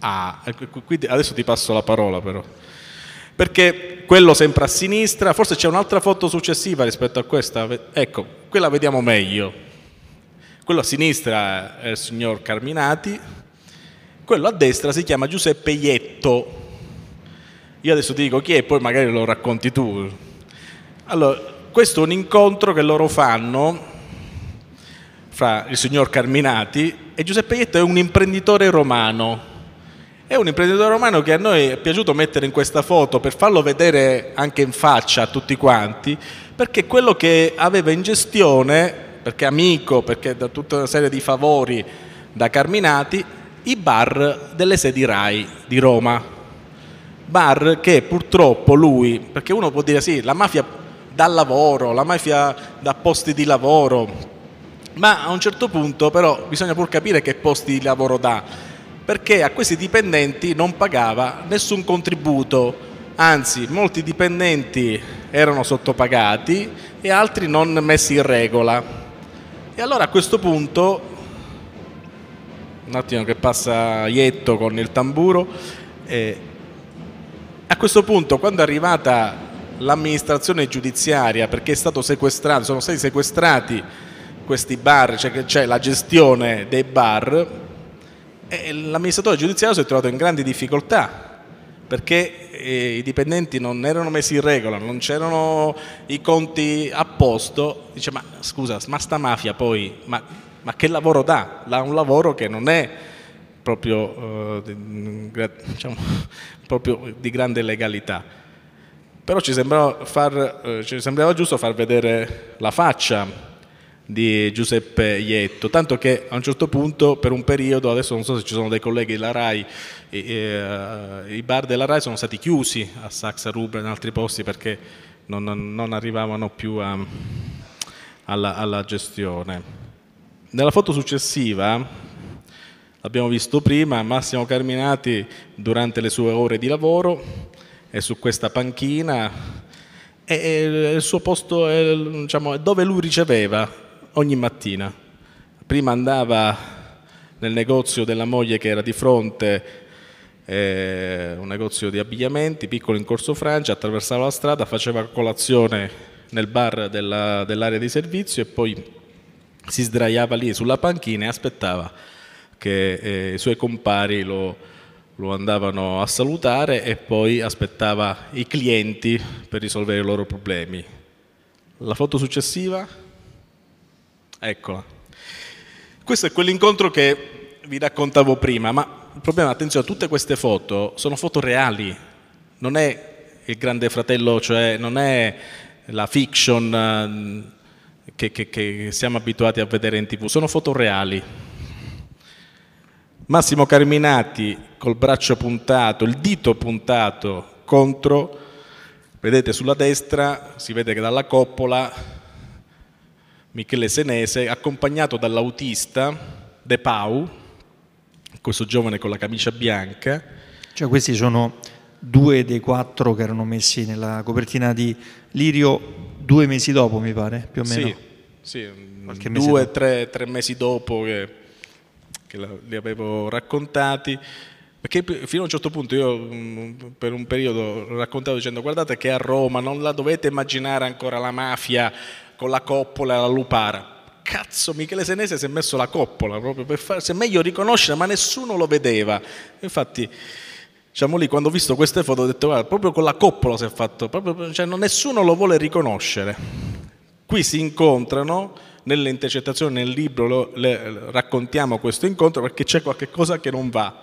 Ah, ecco, adesso ti passo la parola però perché quello sempre a sinistra, forse c'è un'altra foto successiva rispetto a questa, ecco, quella vediamo meglio. Quello a sinistra è il signor Carminati, quello a destra si chiama Giuseppe Ietto. Io adesso ti dico chi è, poi magari lo racconti tu. Allora, questo è un incontro che loro fanno fra il signor Carminati e Giuseppe Ietto è un imprenditore romano è un imprenditore romano che a noi è piaciuto mettere in questa foto per farlo vedere anche in faccia a tutti quanti, perché quello che aveva in gestione, perché amico, perché da tutta una serie di favori da Carminati, i bar delle sedi RAI di Roma. Bar che purtroppo lui, perché uno può dire sì, la mafia dà lavoro, la mafia dà posti di lavoro, ma a un certo punto però bisogna pur capire che posti di lavoro dà perché a questi dipendenti non pagava nessun contributo, anzi molti dipendenti erano sottopagati e altri non messi in regola. E allora a questo punto, un attimo che passa Ietto con il tamburo, eh, a questo punto quando è arrivata l'amministrazione giudiziaria perché è stato sequestrato, sono stati sequestrati questi bar, cioè, cioè la gestione dei bar, l'amministratore giudiziario si è trovato in grandi difficoltà perché eh, i dipendenti non erano messi in regola, non c'erano i conti a posto, dice ma scusa, ma sta mafia poi, ma, ma che lavoro dà? Ha un lavoro che non è proprio, eh, diciamo, proprio di grande legalità. Però ci sembrava, far, eh, ci sembrava giusto far vedere la faccia di Giuseppe Ietto, tanto che a un certo punto per un periodo, adesso non so se ci sono dei colleghi della RAI, eh, i bar della RAI sono stati chiusi a Saxa Rubra e in altri posti perché non, non arrivavano più a, alla, alla, gestione. Nella foto successiva, l'abbiamo visto prima, Massimo Carminati durante le sue ore di lavoro è su questa panchina e il suo posto è diciamo, dove lui riceveva ogni mattina. Prima andava nel negozio della moglie che era di fronte, eh, un negozio di abbigliamenti, piccolo in Corso Francia, attraversava la strada, faceva colazione nel bar della, dell'area di servizio e poi si sdraiava lì sulla panchina e aspettava che eh, i suoi compari lo, lo andavano a salutare e poi aspettava i clienti per risolvere i loro problemi. La foto successiva Eccola. Questo è quell'incontro che vi raccontavo prima, ma il problema, attenzione, tutte queste foto sono foto reali, non è il grande fratello, cioè non è la fiction eh, che, che, che siamo abituati a vedere in tv, sono foto reali. Massimo Carminati col braccio puntato, il dito puntato contro, vedete sulla destra, si vede che dalla coppola Michele Senese, accompagnato dall'autista De Pau, questo giovane con la camicia bianca.
Cioè questi sono due dei quattro che erano messi nella copertina di Lirio due mesi dopo, mi pare, più o meno. Sì, sì Qualche due, mese
tre, tre, mesi dopo che, che li avevo raccontati. Perché fino a un certo punto io mm, per un periodo ho raccontavo dicendo guardate che a Roma non la dovete immaginare ancora la mafia con la coppola e la lupara. Cazzo, Michele Senese si è messo la coppola proprio per farsi meglio riconoscere, ma nessuno lo vedeva. Infatti, diciamo lì, quando ho visto queste foto ho detto, guarda, proprio con la coppola si è fatto, proprio, cioè, nessuno lo vuole riconoscere. Qui si incontrano, nelle intercettazioni, nel libro lo, le, raccontiamo questo incontro perché c'è qualche cosa che non va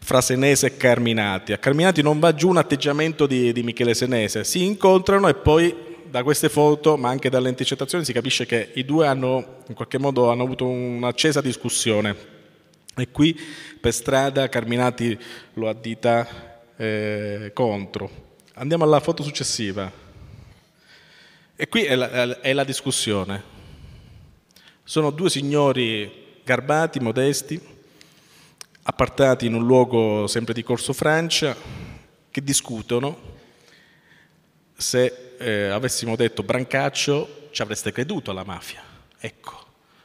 fra Senese e Carminati. A Carminati non va giù un atteggiamento di, di Michele Senese, si incontrano e poi da queste foto, ma anche dalle intercettazioni, si capisce che i due hanno in qualche modo hanno avuto un'accesa discussione. E qui per strada Carminati lo addita eh, contro. Andiamo alla foto successiva. E qui è la, è la discussione. Sono due signori garbati, modesti, appartati in un luogo sempre di Corso Francia, che discutono se eh, avessimo detto Brancaccio ci avreste creduto alla mafia. Ecco,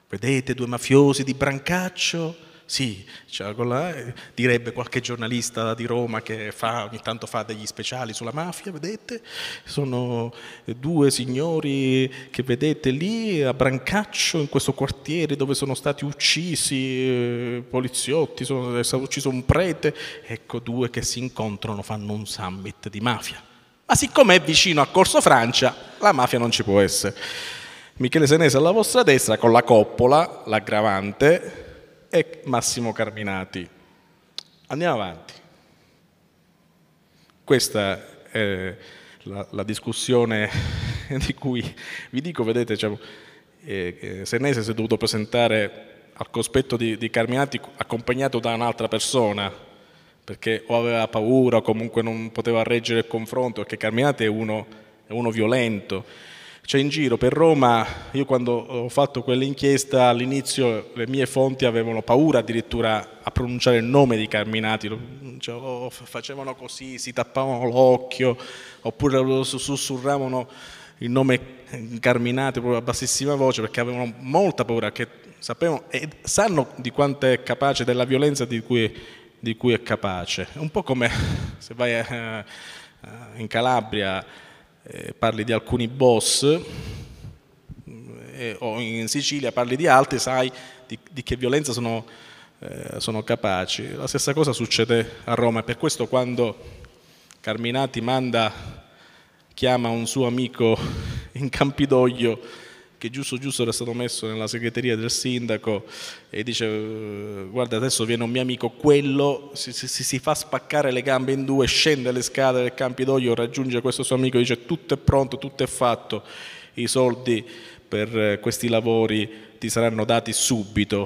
vedete due mafiosi di Brancaccio? Sì, cioè, eh, direbbe qualche giornalista di Roma che fa, ogni tanto fa degli speciali sulla mafia, vedete? Sono due signori che vedete lì a Brancaccio, in questo quartiere dove sono stati uccisi eh, poliziotti, sono, è stato ucciso un prete. Ecco, due che si incontrano, fanno un summit di mafia. Ma siccome è vicino a Corso Francia, la mafia non ci può essere. Michele Senese alla vostra destra con la coppola, l'aggravante, e Massimo Carminati. Andiamo avanti. Questa è la, la discussione di cui vi dico, vedete, cioè, eh, Senese si è dovuto presentare al cospetto di, di Carminati accompagnato da un'altra persona, perché o aveva paura o comunque non poteva reggere il confronto, perché Carminati è uno, è uno violento. Cioè in giro per Roma, io quando ho fatto quell'inchiesta all'inizio le mie fonti avevano paura addirittura a pronunciare il nome di Carminati, cioè, oh, oh facevano così, si tappavano l'occhio oppure sussurravano il nome Carminati proprio a bassissima voce perché avevano molta paura, che sapevano, e sanno di quanto è capace della violenza di cui di cui è capace. È un po' come se vai eh, eh, in Calabria eh, parli di alcuni boss eh, o in Sicilia parli di altri, sai di, di che violenza sono, sono capaci. La stessa cosa succede a Roma e per questo quando Carminati manda, chiama un suo amico in Campidoglio che giusto giusto era stato messo nella segreteria del sindaco e dice eh, guarda adesso viene un mio amico quello si, si, si fa spaccare le gambe in due scende le scale del Campidoglio raggiunge questo suo amico dice tutto è pronto tutto è fatto i soldi per eh, questi lavori ti saranno dati subito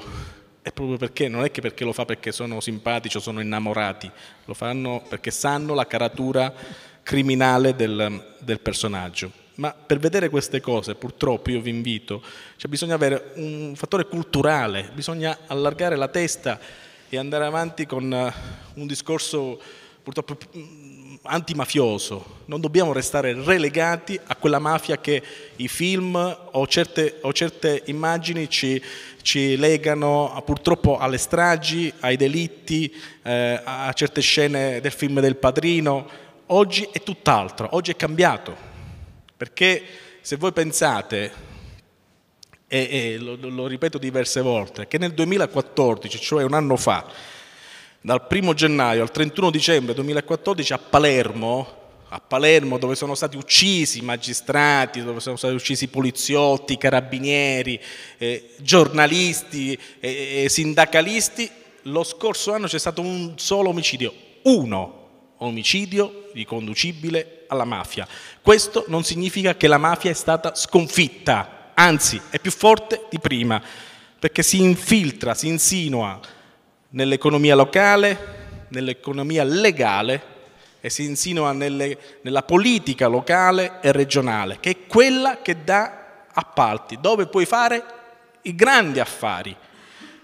e proprio perché non è che perché lo fa perché sono simpatici o sono innamorati lo fanno perché sanno la caratura criminale del, del personaggio ma per vedere queste cose, purtroppo io vi invito, cioè bisogna avere un fattore culturale, bisogna allargare la testa e andare avanti con eh, un discorso purtroppo mm, antimafioso. Non dobbiamo restare relegati a quella mafia che i film o certe, o certe immagini ci, ci legano purtroppo alle stragi, ai delitti, eh, a certe scene del film del padrino. Oggi è tutt'altro, oggi è cambiato. Perché se voi pensate, e, e lo, lo, ripeto diverse volte, che nel 2014, cioè un anno fa, dal 1 gennaio al 31 dicembre 2014 a Palermo, a Palermo dove sono stati uccisi magistrati, dove sono stati uccisi poliziotti, carabinieri, eh, giornalisti, eh, eh, sindacalisti, lo scorso anno c'è stato un solo omicidio, uno omicidio riconducibile alla mafia. Questo non significa che la mafia è stata sconfitta, anzi è più forte di prima, perché si infiltra, si insinua nell'economia locale, nell'economia legale e si insinua nelle, nella politica locale e regionale, che è quella che dà appalti, dove puoi fare i grandi affari.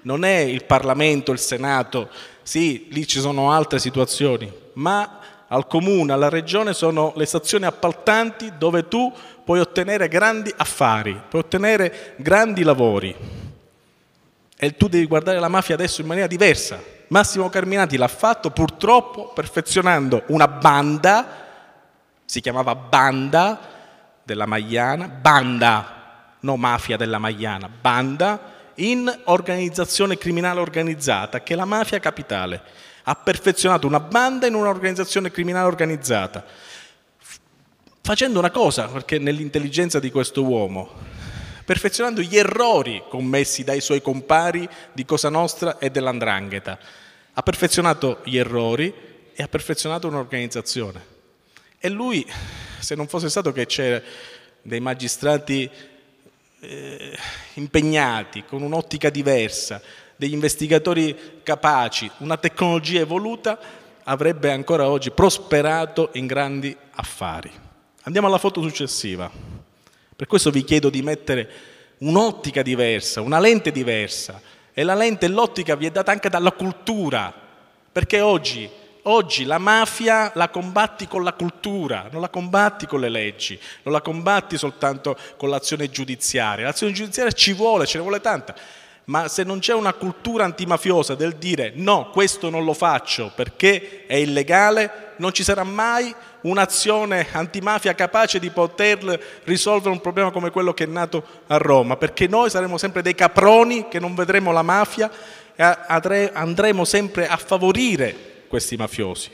Non è il Parlamento, il Senato, sì, lì ci sono altre situazioni, ma al comune, alla regione sono le stazioni appaltanti dove tu puoi ottenere grandi affari, puoi ottenere grandi lavori. E tu devi guardare la mafia adesso in maniera diversa. Massimo Carminati l'ha fatto purtroppo perfezionando una banda, si chiamava Banda della Magliana, Banda, non mafia della Magliana, Banda, in organizzazione criminale organizzata, che è la mafia capitale ha perfezionato una banda in un'organizzazione criminale organizzata, facendo una cosa, perché nell'intelligenza di questo uomo, perfezionando gli errori commessi dai suoi compari di Cosa Nostra e dell'Andrangheta. Ha perfezionato gli errori e ha perfezionato un'organizzazione. E lui, se non fosse stato che c'era dei magistrati eh, impegnati con un'ottica diversa, degli investigatori capaci, una tecnologia evoluta, avrebbe ancora oggi prosperato in grandi affari. Andiamo alla foto successiva. Per questo vi chiedo di mettere un'ottica diversa, una lente diversa. E la lente e l'ottica vi è data anche dalla cultura, perché oggi, oggi la mafia la combatti con la cultura, non la combatti con le leggi, non la combatti soltanto con l'azione giudiziaria. L'azione giudiziaria ci vuole, ce ne vuole tanta ma se non c'è una cultura antimafiosa del dire no, questo non lo faccio perché è illegale, non ci sarà mai un'azione antimafia capace di poter risolvere un problema come quello che è nato a Roma, perché noi saremo sempre dei caproni che non vedremo la mafia e andremo sempre a favorire questi mafiosi.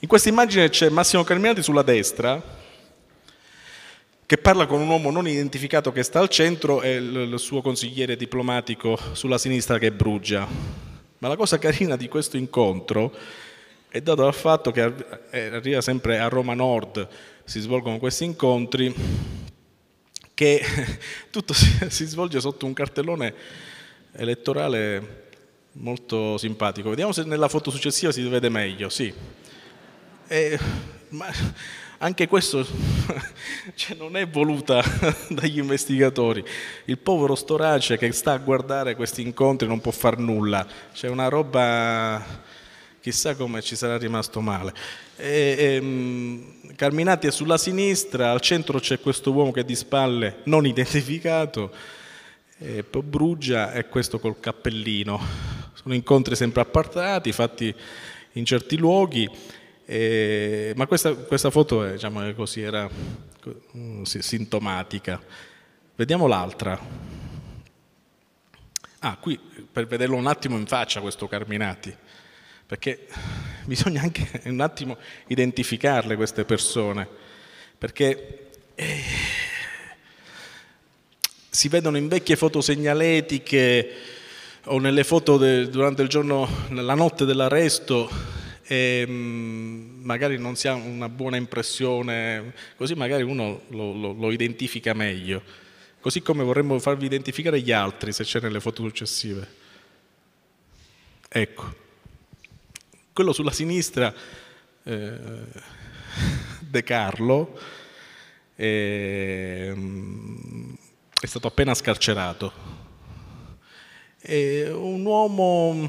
In questa immagine c'è Massimo Carminati sulla destra, che parla con un uomo non identificato che sta al centro e il suo consigliere diplomatico sulla sinistra che brugia. Ma la cosa carina di questo incontro è data dal fatto che eh, arriva sempre a Roma Nord, si svolgono questi incontri, che tutto si svolge sotto un cartellone elettorale molto simpatico. Vediamo se nella foto successiva si vede meglio, sì. E, eh, ma, anche questo cioè, non è voluta dagli investigatori. Il povero Storace che sta a guardare questi incontri non può far nulla. C'è una roba chissà come ci sarà rimasto male. E, e, ehm, Carminati è sulla sinistra, al centro c'è questo uomo che è di spalle non identificato, e poi Brugia è questo col cappellino. Sono incontri sempre appartati, fatti in certi luoghi e, ma questa, questa foto è, diciamo, così, era così, mm, sintomatica. Vediamo l'altra. Ah, qui per vederlo un attimo in faccia questo Carminati, perché bisogna anche un attimo identificarle queste persone, perché eh, si vedono in vecchie foto segnaletiche o nelle foto de, durante il giorno, nella notte dell'arresto, e mm, magari non si ha una buona impressione, così magari uno lo, lo, lo identifica meglio. Così come vorremmo farvi identificare gli altri se c'è nelle foto successive. Ecco, quello sulla sinistra, eh, De Carlo, eh, è stato appena scarcerato. È un uomo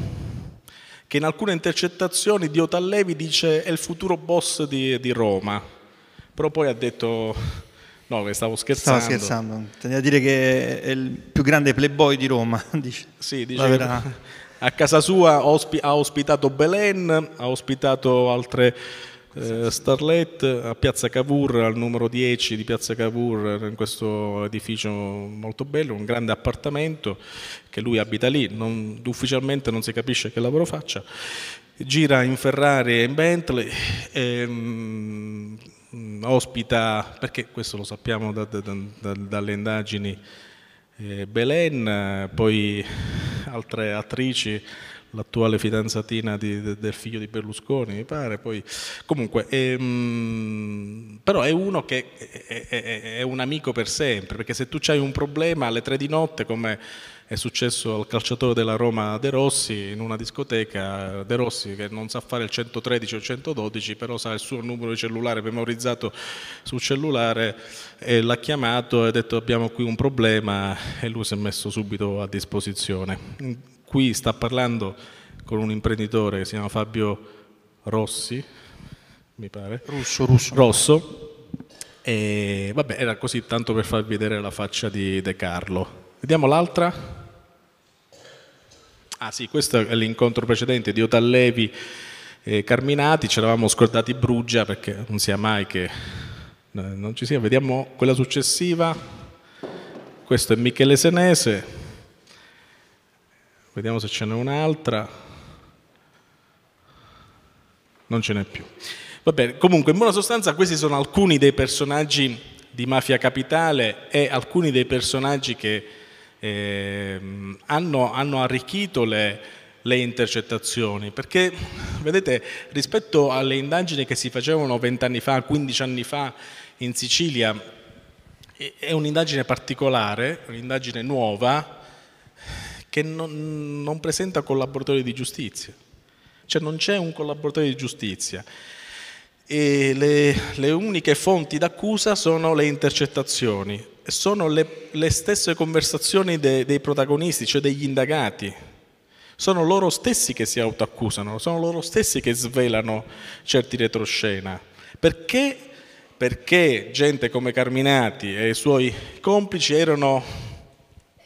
che in alcune intercettazioni Dio Tallevi dice è il futuro boss di, di Roma, però poi ha detto no, che stavo scherzando. Stavo scherzando, tendeva a dire che è il più grande playboy di Roma, dice. Sì, dice a casa sua ha ospitato Belen, ha ospitato altre eh, Starlet a Piazza Cavour, al numero 10 di Piazza Cavour, in questo edificio molto bello, un grande appartamento che lui abita lì, non, ufficialmente non si capisce che lavoro faccia, gira in Ferrari e in Bentley. E, ehm, mh, ospita, perché questo lo sappiamo da, da, da, dalle indagini, eh, Belen, poi altre attrici l'attuale fidanzatina di, de, del figlio di Berlusconi, mi pare. Poi, comunque, ehm, però è uno che è, è, è, un amico per sempre, perché se tu hai un problema alle tre di notte, come è successo al calciatore della Roma De Rossi, in una discoteca, De Rossi che non sa fare il 113 o il 112, però sa il suo numero di cellulare memorizzato sul cellulare, e l'ha chiamato e ha detto abbiamo qui un problema e lui si è messo subito a disposizione qui sta parlando con un imprenditore che si chiama Fabio Rossi, mi pare. Russo, russo. Rosso. E vabbè, era così tanto per far vedere la faccia di De Carlo. Vediamo l'altra. Ah sì, questo è l'incontro precedente di Otallevi e Carminati, ci eravamo scordati Bruggia perché non sia mai che eh, non ci sia. Vediamo quella successiva. Questo è Michele Senese, Vediamo se ce n'è un'altra. Non ce n'è più. Va bene, comunque, in buona sostanza questi sono alcuni dei personaggi di Mafia Capitale e alcuni dei personaggi che eh, hanno, hanno, arricchito le, le intercettazioni, perché vedete rispetto alle indagini che si facevano vent'anni fa, 15 anni fa in Sicilia, è un'indagine particolare, un'indagine nuova, che non, non presenta collaboratori di giustizia, cioè non c'è un collaboratore di giustizia. E le, le uniche fonti d'accusa sono le intercettazioni, sono le, le stesse conversazioni de, dei protagonisti, cioè degli indagati, sono loro stessi che si autoaccusano, sono loro stessi che svelano certi retroscena. Perché? Perché gente come Carminati e i suoi complici erano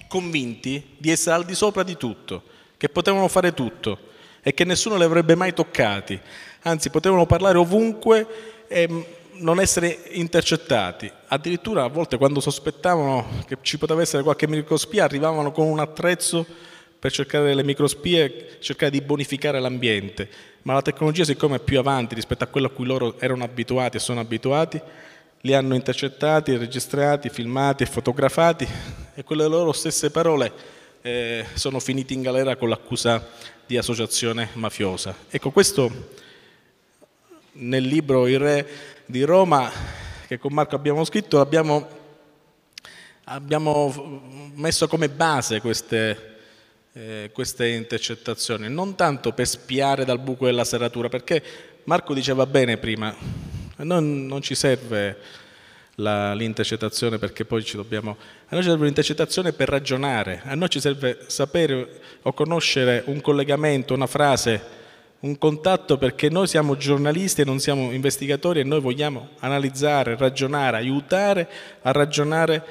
convinti di essere al di sopra di tutto, che potevano fare tutto e che nessuno li avrebbe mai toccati, anzi potevano parlare ovunque e mm, non essere intercettati. Addirittura a volte quando sospettavano che ci poteva essere qualche microspia arrivavano con un attrezzo per cercare le microspie, cercare di bonificare l'ambiente, ma la tecnologia siccome è più avanti rispetto a quello a cui loro erano abituati e sono abituati, li hanno intercettati, registrati, filmati e fotografati e con le loro stesse parole eh, sono finiti in galera con l'accusa di associazione mafiosa. Ecco, questo nel libro Il Re di Roma, che con Marco abbiamo scritto, abbiamo, abbiamo messo come base queste, eh, queste intercettazioni, non tanto per spiare dal buco della serratura, perché Marco diceva bene prima, a noi non ci serve la, l'intercettazione perché poi ci dobbiamo... A noi ci serve l'intercettazione per ragionare, a noi ci serve sapere o conoscere un collegamento, una frase, un contatto perché noi siamo giornalisti e non siamo investigatori e noi vogliamo analizzare, ragionare, aiutare a ragionare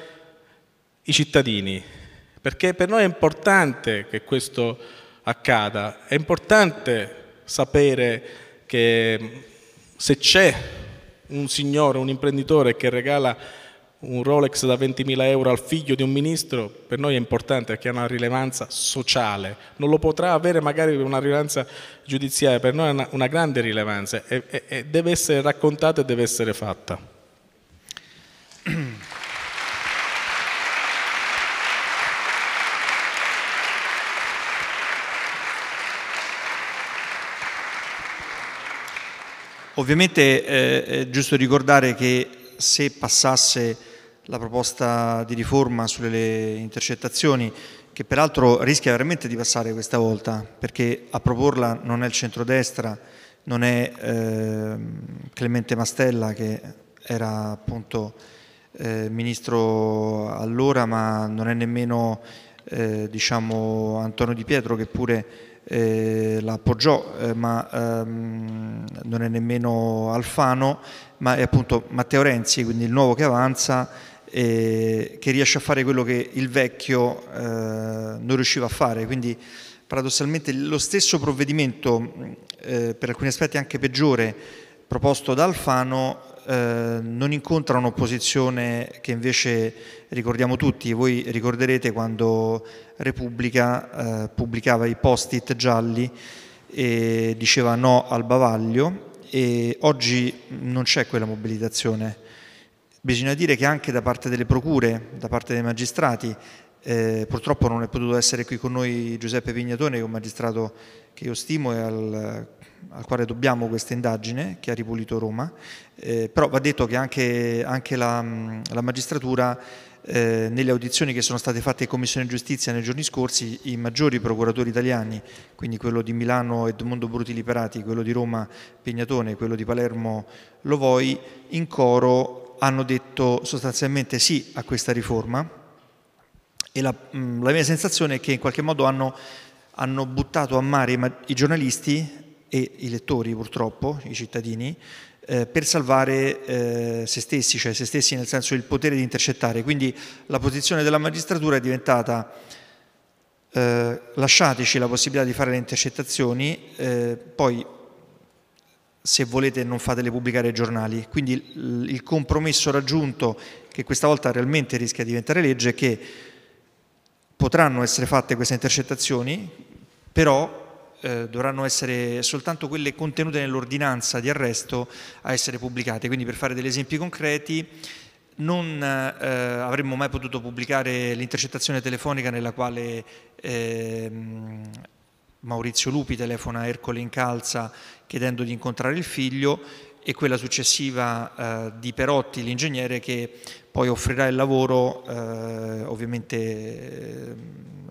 i cittadini. Perché per noi è importante che questo accada, è importante sapere che se c'è un signore, un imprenditore che regala un Rolex da 20.000 euro al figlio di un ministro, per noi è importante perché ha una rilevanza sociale, non lo potrà avere magari una rilevanza giudiziaria, per noi ha una, una grande rilevanza e, e, e deve essere raccontata e deve essere fatta.
Ovviamente eh, è eh, giusto ricordare che se passasse la proposta di riforma sulle intercettazioni, che peraltro rischia veramente di passare questa volta, perché a proporla non è il centrodestra, non è eh, Clemente Mastella che era appunto eh, ministro allora, ma non è nemmeno eh, diciamo, Antonio Di Pietro che pure eh, la appoggiò, eh, ma ehm, non è nemmeno Alfano, ma è appunto Matteo Renzi, quindi il nuovo che avanza, eh, che riesce a fare quello che il vecchio eh, non riusciva a fare. Quindi paradossalmente lo stesso provvedimento, eh, per alcuni aspetti anche peggiore, proposto da Alfano, eh, non incontra un'opposizione che invece ricordiamo tutti, voi ricorderete quando Repubblica eh, pubblicava i post-it gialli e diceva no al bavaglio e oggi non c'è quella mobilitazione. Bisogna dire che anche da parte delle procure, da parte dei magistrati, eh, purtroppo non è potuto essere qui con noi Giuseppe Pignatone, che è un magistrato che io stimo e al al quale dobbiamo questa indagine che ha ripulito Roma, eh, però va detto che anche, anche la, mm, la, magistratura eh, nelle audizioni che sono state fatte in Commissione Giustizia nei giorni scorsi, i maggiori procuratori italiani, quindi quello di Milano Edmondo Bruti Liberati, quello di Roma Pignatone, quello di Palermo Lovoi, in coro hanno detto sostanzialmente sì a questa riforma e la, mm, la mia sensazione è che in qualche modo hanno, hanno buttato a mare i, i giornalisti e i lettori purtroppo, i cittadini, eh, per salvare eh, se stessi, cioè se stessi nel senso il potere di intercettare. Quindi la posizione della magistratura è diventata eh, lasciateci la possibilità di fare le intercettazioni, eh, poi se volete non fatele pubblicare ai giornali. Quindi il, il compromesso raggiunto, che questa volta realmente rischia di diventare legge, è che potranno essere fatte queste intercettazioni, però eh, dovranno essere soltanto quelle contenute nell'ordinanza di arresto a essere pubblicate. Quindi per fare degli esempi concreti non eh, avremmo mai potuto pubblicare l'intercettazione telefonica nella quale eh, Maurizio Lupi telefona a Ercole Incalza chiedendo di incontrare il figlio e quella successiva eh, di Perotti, l'ingegnere, che poi offrirà il lavoro eh, ovviamente eh,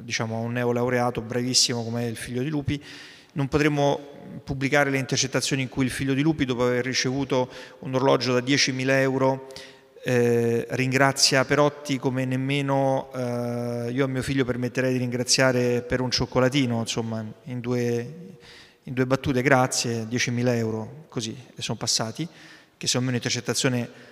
diciamo, a un neolaureato brevissimo come il figlio di Lupi. Non potremo pubblicare le intercettazioni in cui il figlio di Lupi, dopo aver ricevuto un orologio da 10.000 euro, eh, ringrazia Perotti come nemmeno eh, io a mio figlio permetterei di ringraziare per un cioccolatino, insomma, in due, in due battute, grazie, 10.000 euro, così sono passati, che sono un'intercettazione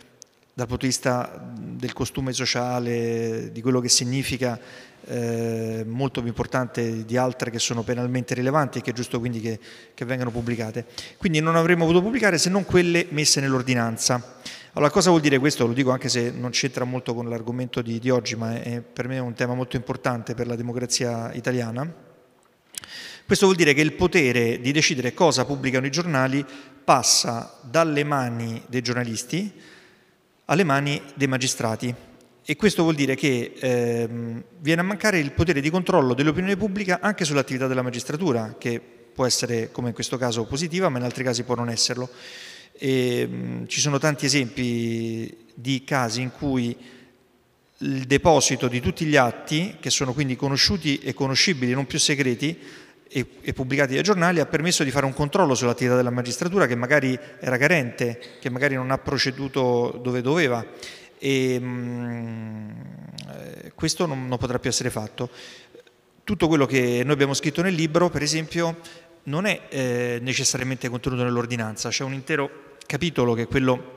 dal punto di vista del costume sociale, di quello che significa eh, molto più importante di altre che sono penalmente rilevanti e che è giusto quindi che, che vengano pubblicate. Quindi non avremmo potuto pubblicare se non quelle messe nell'ordinanza. Allora cosa vuol dire questo? Lo dico anche se non c'entra molto con l'argomento di, di, oggi, ma è, per me è un tema molto importante per la democrazia italiana. Questo vuol dire che il potere di decidere cosa pubblicano i giornali passa dalle mani dei giornalisti, alle mani dei magistrati e questo vuol dire che ehm, viene a mancare il potere di controllo dell'opinione pubblica anche sull'attività della magistratura, che può essere, come in questo caso, positiva, ma in altri casi può non esserlo. E, ehm, mh, ci sono tanti esempi di casi in cui il deposito di tutti gli atti, che sono quindi conosciuti e conoscibili, non più segreti, e, e pubblicati dai giornali ha permesso di fare un controllo sull'attività della magistratura che magari era carente, che magari non ha proceduto dove doveva e mh, mm, eh, questo non, non potrà più essere fatto. Tutto quello che noi abbiamo scritto nel libro, per esempio, non è eh, necessariamente contenuto nell'ordinanza, c'è un intero capitolo che è quello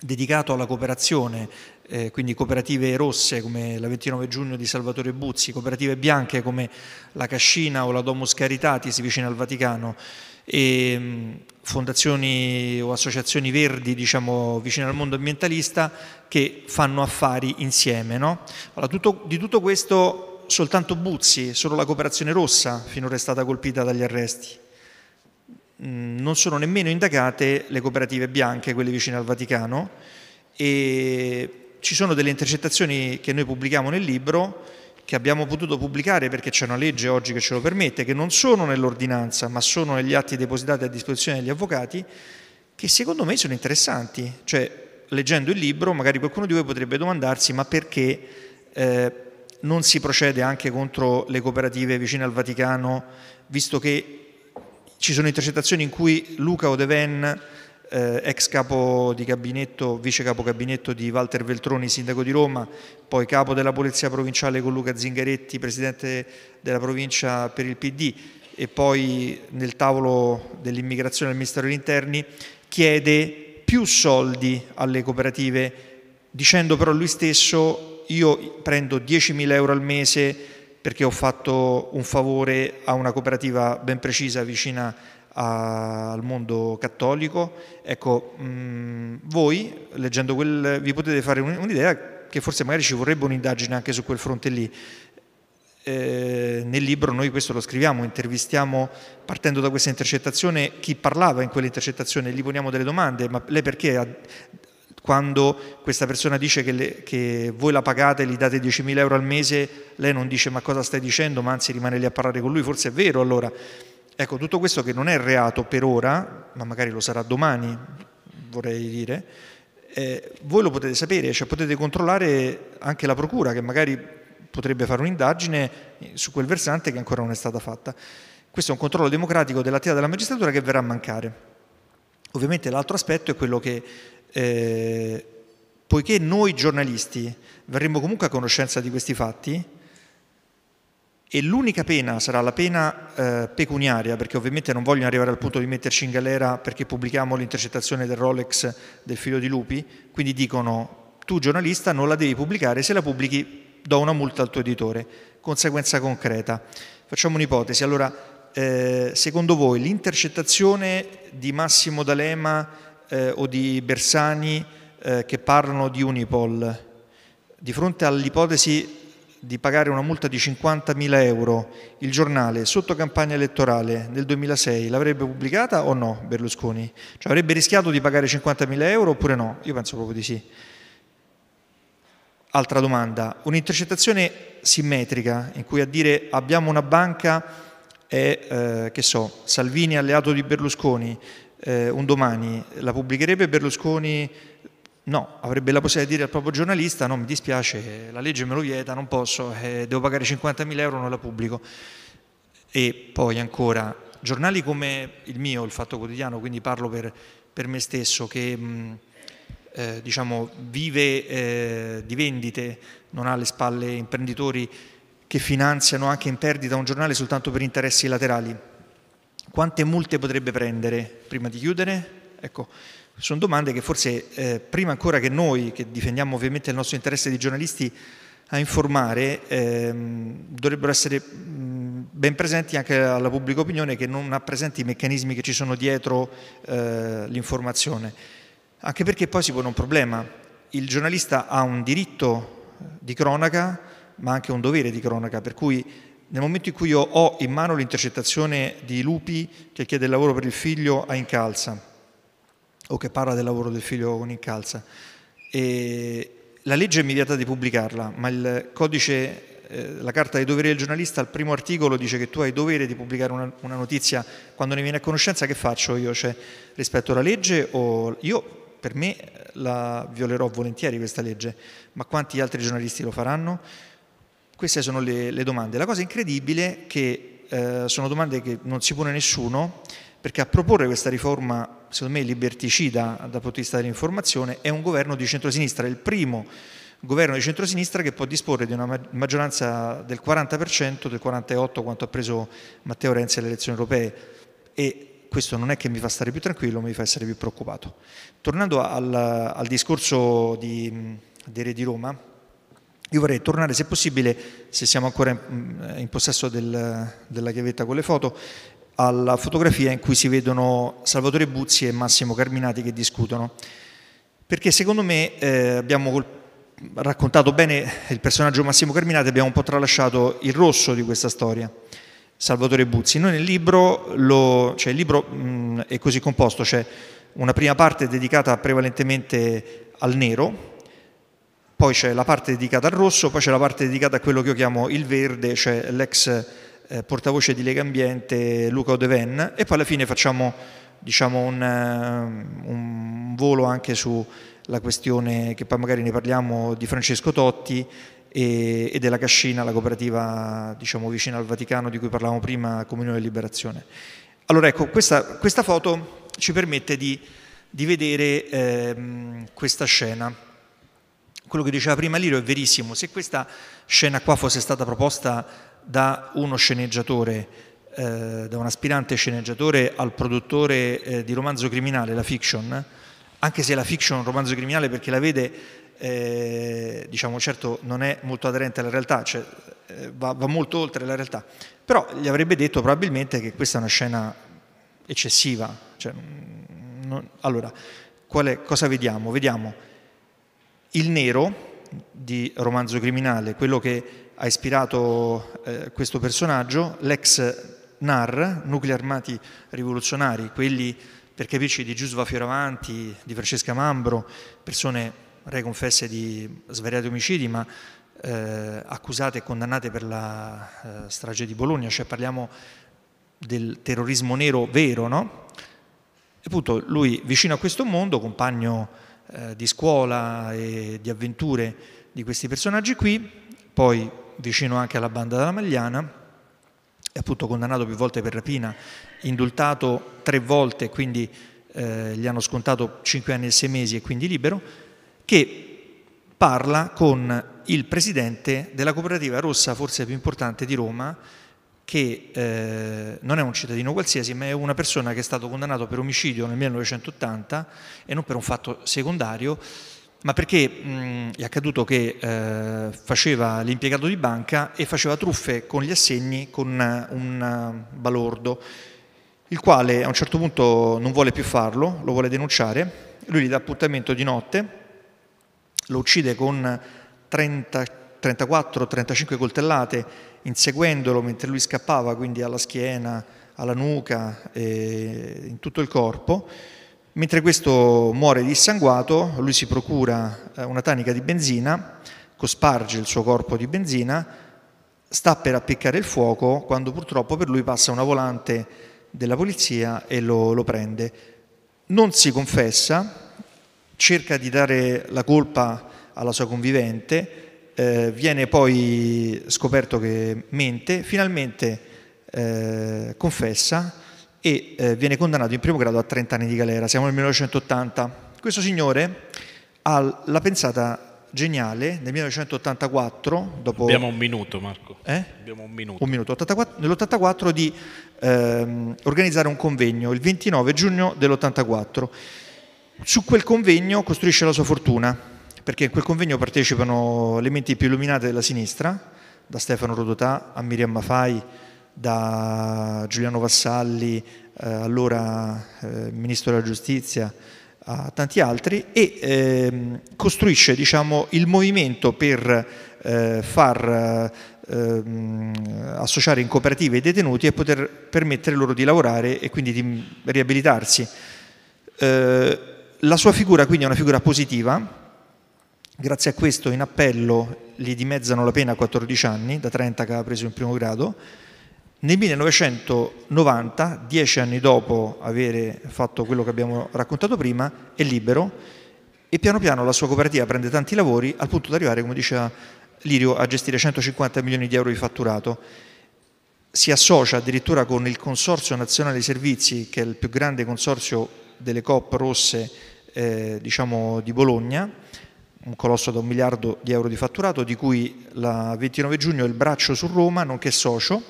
dedicato alla cooperazione eh, quindi cooperative rosse come la 29 giugno di Salvatore Buzzi, cooperative bianche come la Cascina o la Domus Caritatis vicino al Vaticano e mh, mm, fondazioni o associazioni verdi diciamo, vicino al mondo ambientalista che fanno affari insieme. No? Allora, tutto, di tutto questo soltanto Buzzi, solo la cooperazione rossa finora è stata colpita dagli arresti mm, non sono nemmeno indagate le cooperative bianche, quelle vicine al Vaticano, e ci sono delle intercettazioni che noi pubblichiamo nel libro, che abbiamo potuto pubblicare perché c'è una legge oggi che ce lo permette, che non sono nell'ordinanza ma sono negli atti depositati a disposizione degli avvocati, che secondo me sono interessanti. Cioè, leggendo il libro, magari qualcuno di voi potrebbe domandarsi ma perché eh, non si procede anche contro le cooperative vicine al Vaticano, visto che ci sono intercettazioni in cui Luca Odeven eh, ex capo di gabinetto, vice capo gabinetto di Walter Veltroni, sindaco di Roma, poi capo della Polizia Provinciale con Luca Zingaretti, presidente della provincia per il PD e poi nel tavolo dell'immigrazione del Ministero degli Interni, chiede più soldi alle cooperative, dicendo però lui stesso io prendo 10.000 euro al mese perché ho fatto un favore a una cooperativa ben precisa vicina a, al mondo cattolico. Ecco, mh, mm, voi leggendo quel vi potete fare un'idea che forse magari ci vorrebbe un'indagine anche su quel fronte lì. Eh, nel libro noi questo lo scriviamo, intervistiamo partendo da questa intercettazione chi parlava in quell'intercettazione, gli poniamo delle domande, ma lei perché ha, quando questa persona dice che, le, che voi la pagate, e gli date 10.000 euro al mese, lei non dice ma cosa stai dicendo, ma anzi rimane lì a parlare con lui, forse è vero allora. Ecco, tutto questo che non è reato per ora, ma magari lo sarà domani, vorrei dire, eh, voi lo potete sapere, cioè potete controllare anche la procura che magari potrebbe fare un'indagine su quel versante che ancora non è stata fatta. Questo è un controllo democratico dell'attività della magistratura che verrà a mancare. Ovviamente l'altro aspetto è quello che, eh, poiché noi giornalisti verremo comunque a conoscenza di questi fatti, e l'unica pena sarà la pena eh, pecuniaria, perché ovviamente non voglio arrivare al punto di metterci in galera perché pubblichiamo l'intercettazione del Rolex del figlio di lupi, quindi dicono tu giornalista non la devi pubblicare, se la pubblichi do una multa al tuo editore, conseguenza concreta. Facciamo un'ipotesi, allora eh, secondo voi l'intercettazione di Massimo D'Alema eh, o di Bersani eh, che parlano di Unipol, di fronte all'ipotesi di pagare una multa di 50.000 euro, il giornale sotto campagna elettorale nel 2006 l'avrebbe pubblicata o no Berlusconi? Cioè avrebbe rischiato di pagare 50.000 euro oppure no? Io penso proprio di sì. Altra domanda, un'intercettazione simmetrica in cui a dire abbiamo una banca è, eh, che so, Salvini alleato di Berlusconi, eh, un domani la pubblicherebbe Berlusconi No, avrebbe la possibilità di dire al proprio giornalista no, mi dispiace, la legge me lo vieta, non posso, eh, devo pagare 50.000 euro, non la pubblico. E poi ancora, giornali come il mio, il Fatto Quotidiano, quindi parlo per, per me stesso, che mh, mm, eh, diciamo, vive eh, di vendite, non ha alle spalle imprenditori che finanziano anche in perdita un giornale soltanto per interessi laterali. Quante multe potrebbe prendere prima di chiudere? Ecco, sono domande che forse eh, prima ancora che noi, che difendiamo ovviamente il nostro interesse di giornalisti a informare, ehm, dovrebbero essere mh, ben presenti anche alla pubblica opinione che non ha presenti i meccanismi che ci sono dietro eh, l'informazione. Anche perché poi si pone un problema. Il giornalista ha un diritto di cronaca, ma anche un dovere di cronaca, per cui nel momento in cui io ho in mano l'intercettazione di Lupi che chiede il lavoro per il figlio a Incalza, o che parla del lavoro del figlio con incalza. E la legge è immediata di pubblicarla, ma il codice, eh, la carta dei doveri del giornalista, al primo articolo dice che tu hai il dovere di pubblicare una, una notizia quando ne viene a conoscenza, che faccio io? Cioè, rispetto alla legge o io per me la violerò volentieri questa legge, ma quanti altri giornalisti lo faranno? Queste sono le, le domande. La cosa incredibile è che eh, sono domande che non si pone nessuno, perché a proporre questa riforma secondo me liberticida dal punto di vista dell'informazione, è un governo di centrosinistra, il primo governo di centrosinistra che può disporre di una maggioranza del 40%, del 48% quanto ha preso Matteo Renzi alle elezioni europee e questo non è che mi fa stare più tranquillo, mi fa essere più preoccupato. Tornando al, al discorso di, di Re di Roma, io vorrei tornare, se possibile, se siamo ancora in, in possesso del, della chiavetta con le foto, alla fotografia in cui si vedono Salvatore Buzzi e Massimo Carminati che discutono, perché secondo me eh, abbiamo raccontato bene il personaggio Massimo Carminati, abbiamo un po' tralasciato il rosso di questa storia. Salvatore Buzzi. Noi nel libro, lo, cioè il libro mh, mm, è così composto, c'è una prima parte dedicata prevalentemente al nero, poi c'è la parte dedicata al rosso, poi c'è la parte dedicata a quello che io chiamo il verde, cioè l'ex eh, portavoce di Lega Ambiente Luca Odeven e poi alla fine facciamo diciamo, un, eh, un volo anche sulla questione che poi magari ne parliamo di Francesco Totti e, e della Cascina, la cooperativa diciamo, vicina al Vaticano di cui parlavamo prima, Comunione e Liberazione. Allora ecco, questa, questa foto ci permette di, di vedere ehm, questa scena quello che diceva prima Lirio è verissimo, se questa scena qua fosse stata proposta da uno sceneggiatore, eh, da un aspirante sceneggiatore al produttore eh, di romanzo criminale, la fiction, anche se la fiction è un romanzo criminale perché la vede, eh, diciamo certo non è molto aderente alla realtà, cioè, eh, va, va molto oltre la realtà, però gli avrebbe detto probabilmente che questa è una scena eccessiva. Cioè, mm, non, allora, è, cosa vediamo? Vediamo il nero di romanzo criminale, quello che ha ispirato eh, questo personaggio, l'ex NAR, Nuclei Armati Rivoluzionari, quelli per capirci di Giusva Fioravanti, di Francesca Mambro, persone reconfesse di svariati omicidi, ma eh, accusate e condannate per la eh, strage di Bologna, cioè parliamo del terrorismo nero vero, no? E appunto lui vicino a questo mondo, compagno eh, di scuola e di avventure di questi personaggi qui, poi vicino anche alla banda della Magliana, è appunto condannato più volte per rapina, indultato tre volte, quindi eh, gli hanno scontato cinque anni e sei mesi e quindi libero, che parla con il presidente della cooperativa rossa forse più importante di Roma, che eh, non è un cittadino qualsiasi, ma è una persona che è stato condannato per omicidio nel 1980 e non per un fatto secondario ma perché mh, è accaduto che eh, faceva l'impiegato di banca e faceva truffe con gli assegni con uh, un uh, balordo, il quale a un certo punto non vuole più farlo, lo vuole denunciare, lui gli dà appuntamento di notte, lo uccide con 34-35 coltellate, inseguendolo mentre lui scappava, quindi alla schiena, alla nuca, in tutto il corpo Mentre questo muore dissanguato, lui si procura eh, una tanica di benzina, cosparge il suo corpo di benzina, sta per appiccare il fuoco quando purtroppo per lui passa una volante della polizia e lo, lo prende. Non si confessa, cerca di dare la colpa alla sua convivente, eh, viene poi scoperto che mente, finalmente eh, confessa, e eh, viene condannato in primo grado a 30 anni di galera, siamo nel 1980. Questo signore ha la pensata geniale nel 1984, dopo... Abbiamo un
minuto Marco, eh? abbiamo un minuto. Un
minuto. 84, nell'84 di ehm, organizzare un convegno, il 29 giugno dell'84. Su quel convegno costruisce la sua fortuna, perché in quel convegno partecipano le menti più illuminate della sinistra, da Stefano Rodotà a Miriam Mafai, da Giuliano Vassalli, eh, allora eh, Ministro della Giustizia, a tanti altri e ehm, costruisce diciamo, il movimento per eh, far ehm, associare in cooperative i detenuti e poter permettere loro di lavorare e quindi di riabilitarsi. Eh, la sua figura quindi è una figura positiva, grazie a questo in appello gli dimezzano la pena a 14 anni, da 30 che aveva preso in primo grado, nel 1990, dieci anni dopo aver fatto quello che abbiamo raccontato prima, è libero e piano piano la sua cooperativa prende tanti lavori al punto di arrivare, come diceva Lirio, a gestire 150 milioni di euro di fatturato. Si associa addirittura con il Consorzio Nazionale dei Servizi, che è il più grande consorzio delle COP rosse eh, diciamo, di Bologna, un colosso da un miliardo di euro di fatturato, di cui la 29 giugno è il braccio su Roma, nonché socio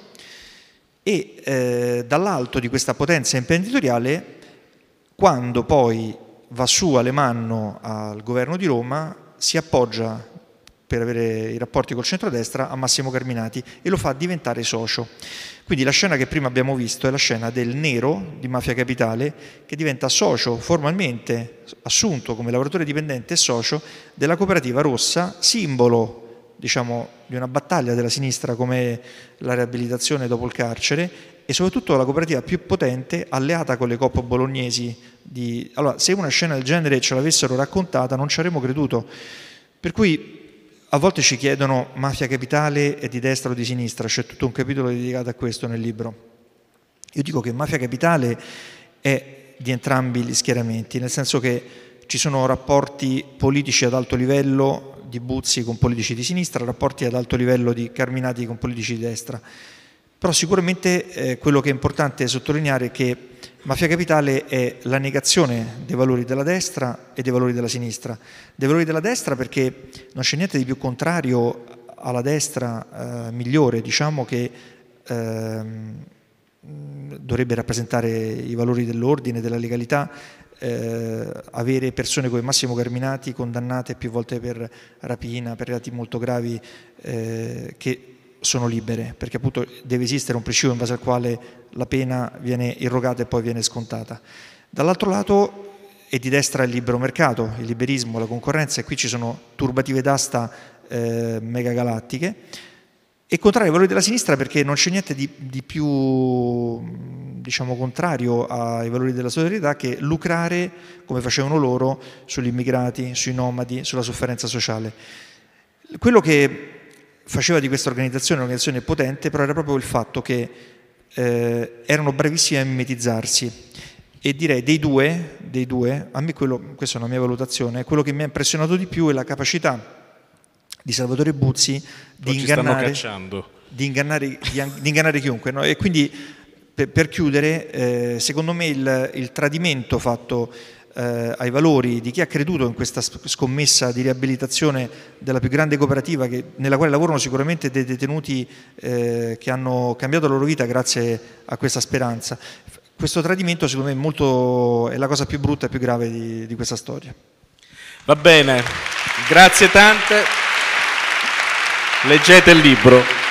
e eh, dall'alto di questa potenza imprenditoriale, quando poi va su Alemanno al governo di Roma, si appoggia per avere i rapporti col centrodestra a Massimo Carminati e lo fa diventare socio. Quindi la scena che prima abbiamo visto è la scena del nero di Mafia Capitale che diventa socio formalmente assunto come lavoratore dipendente e socio della cooperativa rossa, simbolo diciamo, di una battaglia della sinistra come la riabilitazione dopo il carcere e soprattutto la cooperativa più potente alleata con le coppe bolognesi. Di... Allora, se una scena del genere ce l'avessero raccontata non ci avremmo creduto. Per cui a volte ci chiedono mafia capitale è di destra o di sinistra, c'è tutto un capitolo dedicato a questo nel libro. Io dico che mafia capitale è di entrambi gli schieramenti, nel senso che ci sono rapporti politici ad alto livello di Buzzi con politici di sinistra, rapporti ad alto livello di Carminati con politici di destra. Però sicuramente eh, quello che è importante sottolineare è che Mafia Capitale è la negazione dei valori della destra e dei valori della sinistra. Dei valori della destra perché non c'è niente di più contrario alla destra eh, migliore, diciamo che eh, dovrebbe rappresentare i valori dell'ordine, della legalità eh, avere persone come Massimo Carminati condannate più volte per rapina, per reati molto gravi eh, che sono libere, perché appunto deve esistere un principio in base al quale la pena viene irrogata e poi viene scontata. Dall'altro lato è di destra il libero mercato, il liberismo, la concorrenza e qui ci sono turbative d'asta eh, megagalattiche e contrario ai valori della sinistra perché non c'è niente di, di più diciamo, contrario ai valori della solidarietà che lucrare, come facevano loro, sugli immigrati, sui nomadi, sulla sofferenza sociale. Quello che faceva di questa organizzazione un'organizzazione potente però era proprio il fatto che eh, erano bravissimi a mimetizzarsi e direi dei due, dei due a me quello, questa è una mia valutazione, quello che mi ha impressionato di più è la capacità di Salvatore Buzzi di ingannare, di ingannare, di ingannare chiunque. No? E quindi per, per chiudere, eh, secondo me il, il tradimento fatto eh, ai valori di chi ha creduto in questa scommessa di riabilitazione della più grande cooperativa che, nella quale lavorano sicuramente dei detenuti eh, che hanno cambiato la loro vita grazie a questa speranza. Questo tradimento secondo me è, molto, è la cosa più brutta e più grave di, di questa storia.
Va bene, grazie tante. Leggete il libro.